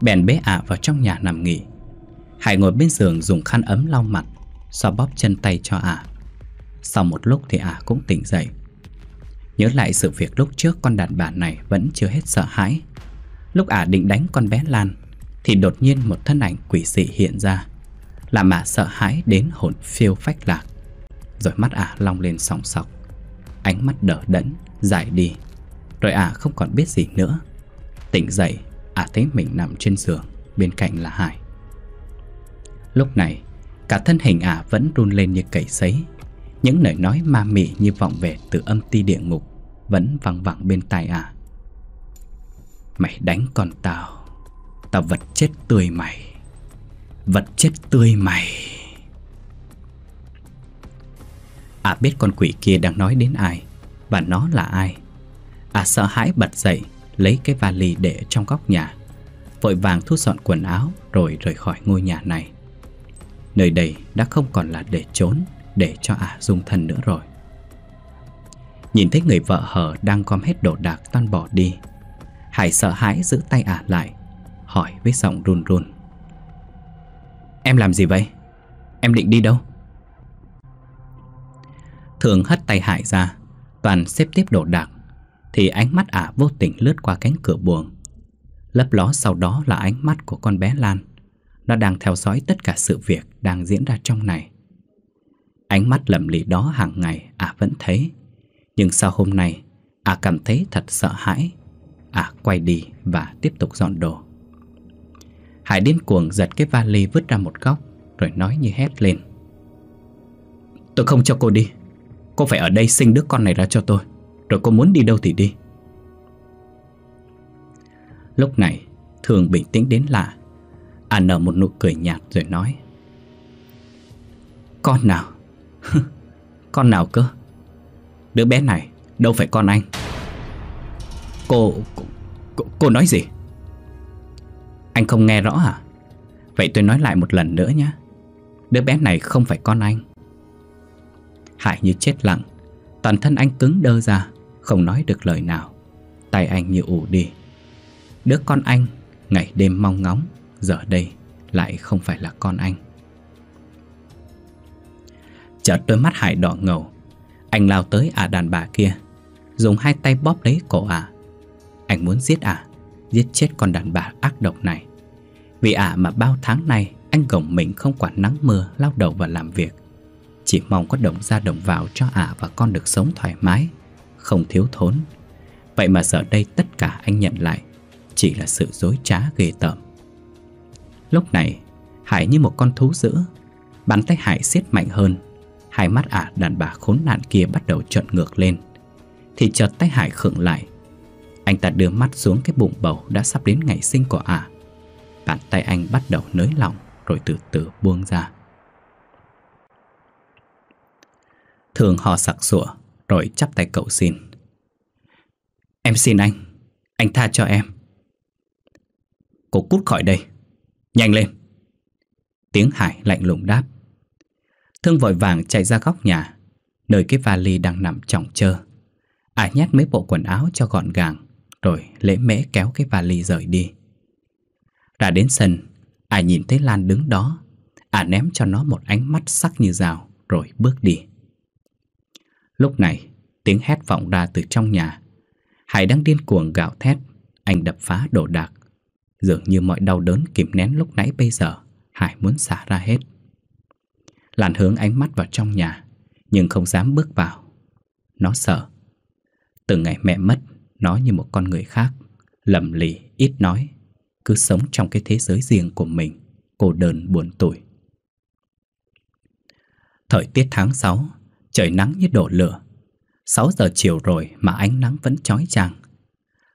Bèn bế ả vào trong nhà nằm nghỉ Hải ngồi bên giường dùng khăn ấm lau mặt Xoa bóp chân tay cho ả Sau một lúc thì ả cũng tỉnh dậy Nhớ lại sự việc lúc trước con đàn bà này vẫn chưa hết sợ hãi Lúc ả định đánh con bé Lan Thì đột nhiên một thân ảnh quỷ dị hiện ra Làm ả sợ hãi đến hồn phiêu phách lạc rồi mắt ả à long lên sòng sọc Ánh mắt đỡ đẫn, dài đi Rồi ả à không còn biết gì nữa Tỉnh dậy, ả à thấy mình nằm trên giường Bên cạnh là Hải Lúc này, cả thân hình ả vẫn run lên như cầy sấy Những lời nói ma mị như vọng về từ âm ti địa ngục Vẫn vang vẳng bên tai ả Mày đánh con tao Tao vật chết tươi mày Vật chết tươi mày À biết con quỷ kia đang nói đến ai Và nó là ai À sợ hãi bật dậy Lấy cái vali để trong góc nhà Vội vàng thu dọn quần áo Rồi rời khỏi ngôi nhà này Nơi đây đã không còn là để trốn Để cho à dung thân nữa rồi Nhìn thấy người vợ hờ đang gom hết đồ đạc tan bỏ đi Hải sợ hãi giữ tay ả à lại Hỏi với giọng run run Em làm gì vậy? Em định đi đâu? Thường hất tay hại ra Toàn xếp tiếp đồ đạc Thì ánh mắt ả vô tình lướt qua cánh cửa buồng Lấp ló sau đó là ánh mắt của con bé Lan Nó đang theo dõi tất cả sự việc đang diễn ra trong này Ánh mắt lầm lì đó hàng ngày ả vẫn thấy Nhưng sau hôm nay ả cảm thấy thật sợ hãi Ả quay đi và tiếp tục dọn đồ Hải điên cuồng giật cái vali vứt ra một góc Rồi nói như hét lên Tôi không cho cô đi Cô phải ở đây sinh đứa con này ra cho tôi Rồi cô muốn đi đâu thì đi Lúc này Thường bình tĩnh đến lạ À nở một nụ cười nhạt rồi nói Con nào Con nào cơ Đứa bé này đâu phải con anh Cô Cô, cô nói gì Anh không nghe rõ à Vậy tôi nói lại một lần nữa nhé Đứa bé này không phải con anh Hải như chết lặng Toàn thân anh cứng đơ ra Không nói được lời nào Tay anh như ủ đi Đứa con anh ngày đêm mong ngóng Giờ đây lại không phải là con anh Chợt đôi mắt Hải đỏ ngầu Anh lao tới à đàn bà kia Dùng hai tay bóp lấy cổ à. Anh muốn giết à, Giết chết con đàn bà ác độc này Vì à mà bao tháng nay Anh gồng mình không quản nắng mưa Lao đầu vào làm việc chỉ mong có đồng ra đồng vào cho ả và con được sống thoải mái Không thiếu thốn Vậy mà giờ đây tất cả anh nhận lại Chỉ là sự dối trá ghê tởm Lúc này Hải như một con thú dữ bàn tay Hải siết mạnh hơn Hai mắt ả đàn bà khốn nạn kia bắt đầu trợn ngược lên Thì chợt tay Hải khựng lại Anh ta đưa mắt xuống cái bụng bầu đã sắp đến ngày sinh của ả Bàn tay anh bắt đầu nới lỏng Rồi từ từ buông ra Thường hò sặc sủa Rồi chắp tay cậu xin Em xin anh Anh tha cho em Cô cút khỏi đây Nhanh lên Tiếng Hải lạnh lùng đáp Thương vội vàng chạy ra góc nhà Nơi cái vali đang nằm trọng trơ Ả nhét mấy bộ quần áo cho gọn gàng Rồi lễ mễ kéo cái vali rời đi Ra đến sân Ả nhìn thấy Lan đứng đó Ả à ném cho nó một ánh mắt sắc như rào Rồi bước đi Lúc này, tiếng hét vọng ra từ trong nhà. Hải đang điên cuồng gào thét, anh đập phá đồ đạc. Dường như mọi đau đớn kìm nén lúc nãy bây giờ, Hải muốn xả ra hết. Làn hướng ánh mắt vào trong nhà, nhưng không dám bước vào. Nó sợ. Từ ngày mẹ mất, nó như một con người khác, lầm lì, ít nói, cứ sống trong cái thế giới riêng của mình, cô đơn buồn tủi. Thời tiết tháng 6, Trời nắng như đổ lửa 6 giờ chiều rồi mà ánh nắng vẫn chói chang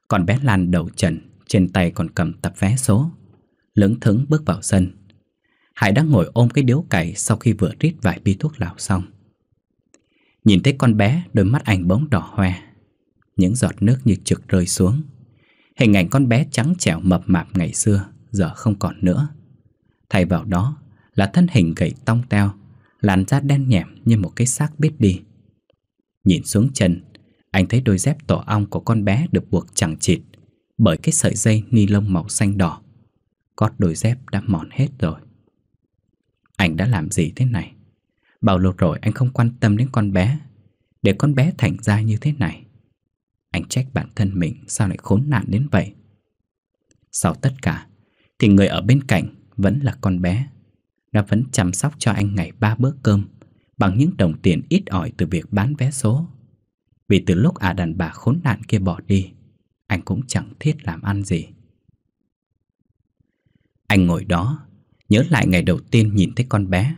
Còn bé Lan đầu trần Trên tay còn cầm tập vé số Lững thững bước vào sân Hải đang ngồi ôm cái điếu cày Sau khi vừa rít vài bi thuốc lào xong Nhìn thấy con bé Đôi mắt anh bóng đỏ hoe Những giọt nước như trực rơi xuống Hình ảnh con bé trắng trẻo mập mạp ngày xưa Giờ không còn nữa Thay vào đó là thân hình gầy tong teo làn da đen nhẹm như một cái xác biết đi. Nhìn xuống chân, anh thấy đôi dép tổ ong của con bé được buộc chẳng chịt bởi cái sợi dây ni lông màu xanh đỏ. Cót đôi dép đã mòn hết rồi. Anh đã làm gì thế này? Bao lâu rồi anh không quan tâm đến con bé Để con bé thành ra như thế này Anh trách bản thân mình sao lại khốn nạn đến vậy Sau tất cả Thì người ở bên cạnh vẫn là con bé nó vẫn chăm sóc cho anh ngày ba bữa cơm Bằng những đồng tiền ít ỏi từ việc bán vé số Vì từ lúc à đàn bà khốn nạn kia bỏ đi Anh cũng chẳng thiết làm ăn gì Anh ngồi đó Nhớ lại ngày đầu tiên nhìn thấy con bé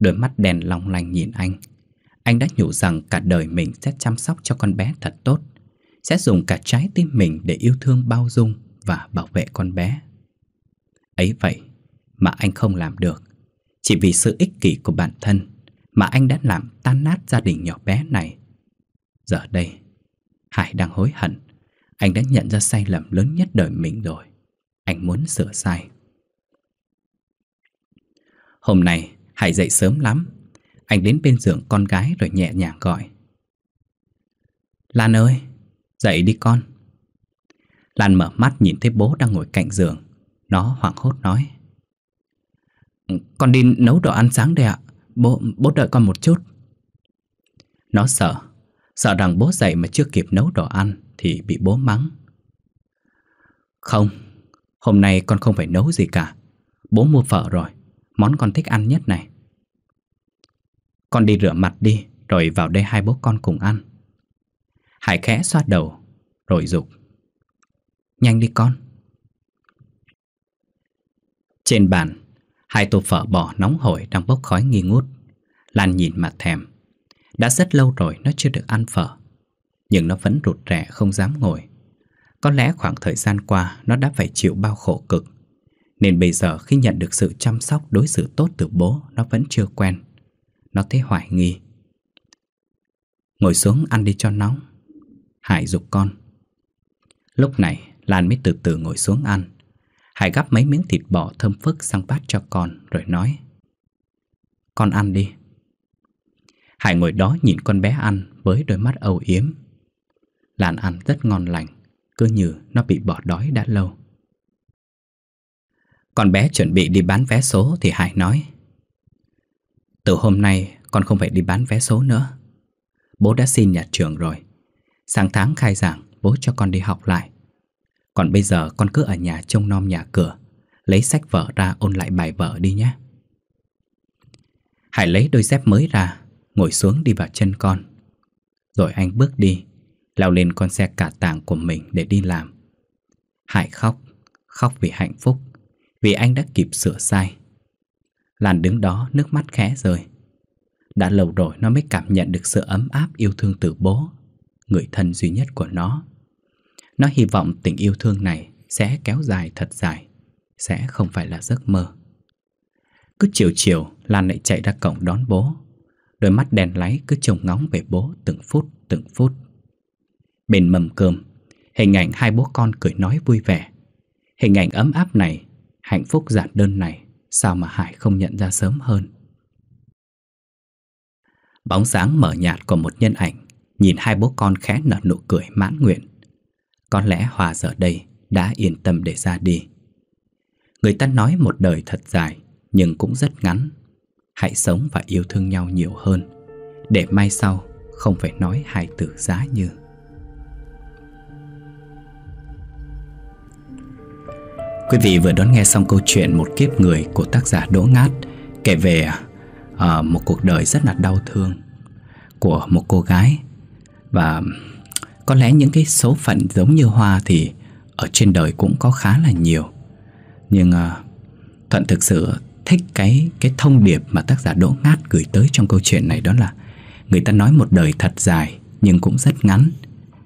Đôi mắt đèn long lanh nhìn anh Anh đã nhủ rằng cả đời mình sẽ chăm sóc cho con bé thật tốt Sẽ dùng cả trái tim mình để yêu thương bao dung và bảo vệ con bé Ấy vậy mà anh không làm được chỉ vì sự ích kỷ của bản thân Mà anh đã làm tan nát gia đình nhỏ bé này Giờ đây Hải đang hối hận Anh đã nhận ra sai lầm lớn nhất đời mình rồi Anh muốn sửa sai Hôm nay Hải dậy sớm lắm Anh đến bên giường con gái rồi nhẹ nhàng gọi Lan ơi Dậy đi con Lan mở mắt nhìn thấy bố đang ngồi cạnh giường Nó hoảng hốt nói con đi nấu đồ ăn sáng đây ạ Bố, bố đợi con một chút Nó sợ Sợ rằng bố dậy mà chưa kịp nấu đồ ăn Thì bị bố mắng Không Hôm nay con không phải nấu gì cả Bố mua phở rồi Món con thích ăn nhất này Con đi rửa mặt đi Rồi vào đây hai bố con cùng ăn Hải khẽ xoa đầu Rồi dục Nhanh đi con Trên bàn Hai tô phở bò nóng hổi đang bốc khói nghi ngút Lan nhìn mà thèm Đã rất lâu rồi nó chưa được ăn phở Nhưng nó vẫn rụt rè không dám ngồi Có lẽ khoảng thời gian qua Nó đã phải chịu bao khổ cực Nên bây giờ khi nhận được sự chăm sóc Đối xử tốt từ bố Nó vẫn chưa quen Nó thấy hoài nghi Ngồi xuống ăn đi cho nóng Hải dục con Lúc này Lan mới từ từ ngồi xuống ăn Hải gắp mấy miếng thịt bò thơm phức sang bát cho con rồi nói Con ăn đi Hải ngồi đó nhìn con bé ăn với đôi mắt âu yếm Làn ăn rất ngon lành Cứ như nó bị bỏ đói đã lâu Con bé chuẩn bị đi bán vé số thì Hải nói Từ hôm nay con không phải đi bán vé số nữa Bố đã xin nhà trường rồi Sáng tháng khai giảng bố cho con đi học lại còn bây giờ con cứ ở nhà trông nom nhà cửa Lấy sách vở ra ôn lại bài vở đi nhé Hải lấy đôi dép mới ra Ngồi xuống đi vào chân con Rồi anh bước đi Lao lên con xe cả tàng của mình để đi làm Hải khóc Khóc vì hạnh phúc Vì anh đã kịp sửa sai làn đứng đó nước mắt khẽ rơi Đã lâu rồi nó mới cảm nhận được sự ấm áp yêu thương từ bố Người thân duy nhất của nó nó hy vọng tình yêu thương này sẽ kéo dài thật dài, sẽ không phải là giấc mơ. Cứ chiều chiều, Lan lại chạy ra cổng đón bố. Đôi mắt đèn láy cứ trông ngóng về bố từng phút, từng phút. Bên mầm cơm, hình ảnh hai bố con cười nói vui vẻ. Hình ảnh ấm áp này, hạnh phúc giản đơn này, sao mà Hải không nhận ra sớm hơn. Bóng sáng mở nhạt của một nhân ảnh Nhìn hai bố con khẽ nở nụ cười mãn nguyện có lẽ Hòa giờ đây đã yên tâm để ra đi Người ta nói một đời thật dài Nhưng cũng rất ngắn Hãy sống và yêu thương nhau nhiều hơn Để mai sau không phải nói hai từ giá như Quý vị vừa đón nghe xong câu chuyện Một kiếp người của tác giả Đỗ Ngát Kể về uh, một cuộc đời rất là đau thương Của một cô gái Và có lẽ những cái số phận giống như Hoa thì ở trên đời cũng có khá là nhiều. Nhưng uh, Thuận thực sự thích cái cái thông điệp mà tác giả Đỗ Ngát gửi tới trong câu chuyện này đó là người ta nói một đời thật dài nhưng cũng rất ngắn.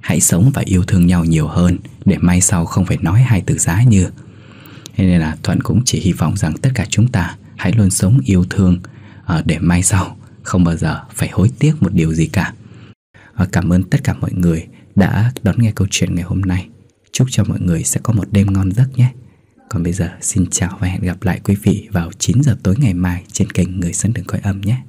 Hãy sống và yêu thương nhau nhiều hơn để mai sau không phải nói hai từ giá như. Thế nên là Thuận cũng chỉ hy vọng rằng tất cả chúng ta hãy luôn sống yêu thương uh, để mai sau không bao giờ phải hối tiếc một điều gì cả. cảm ơn tất cả mọi người đã đón nghe câu chuyện ngày hôm nay. Chúc cho mọi người sẽ có một đêm ngon giấc nhé. Còn bây giờ xin chào và hẹn gặp lại quý vị vào 9 giờ tối ngày mai trên kênh Người Sân Đường coi Âm nhé.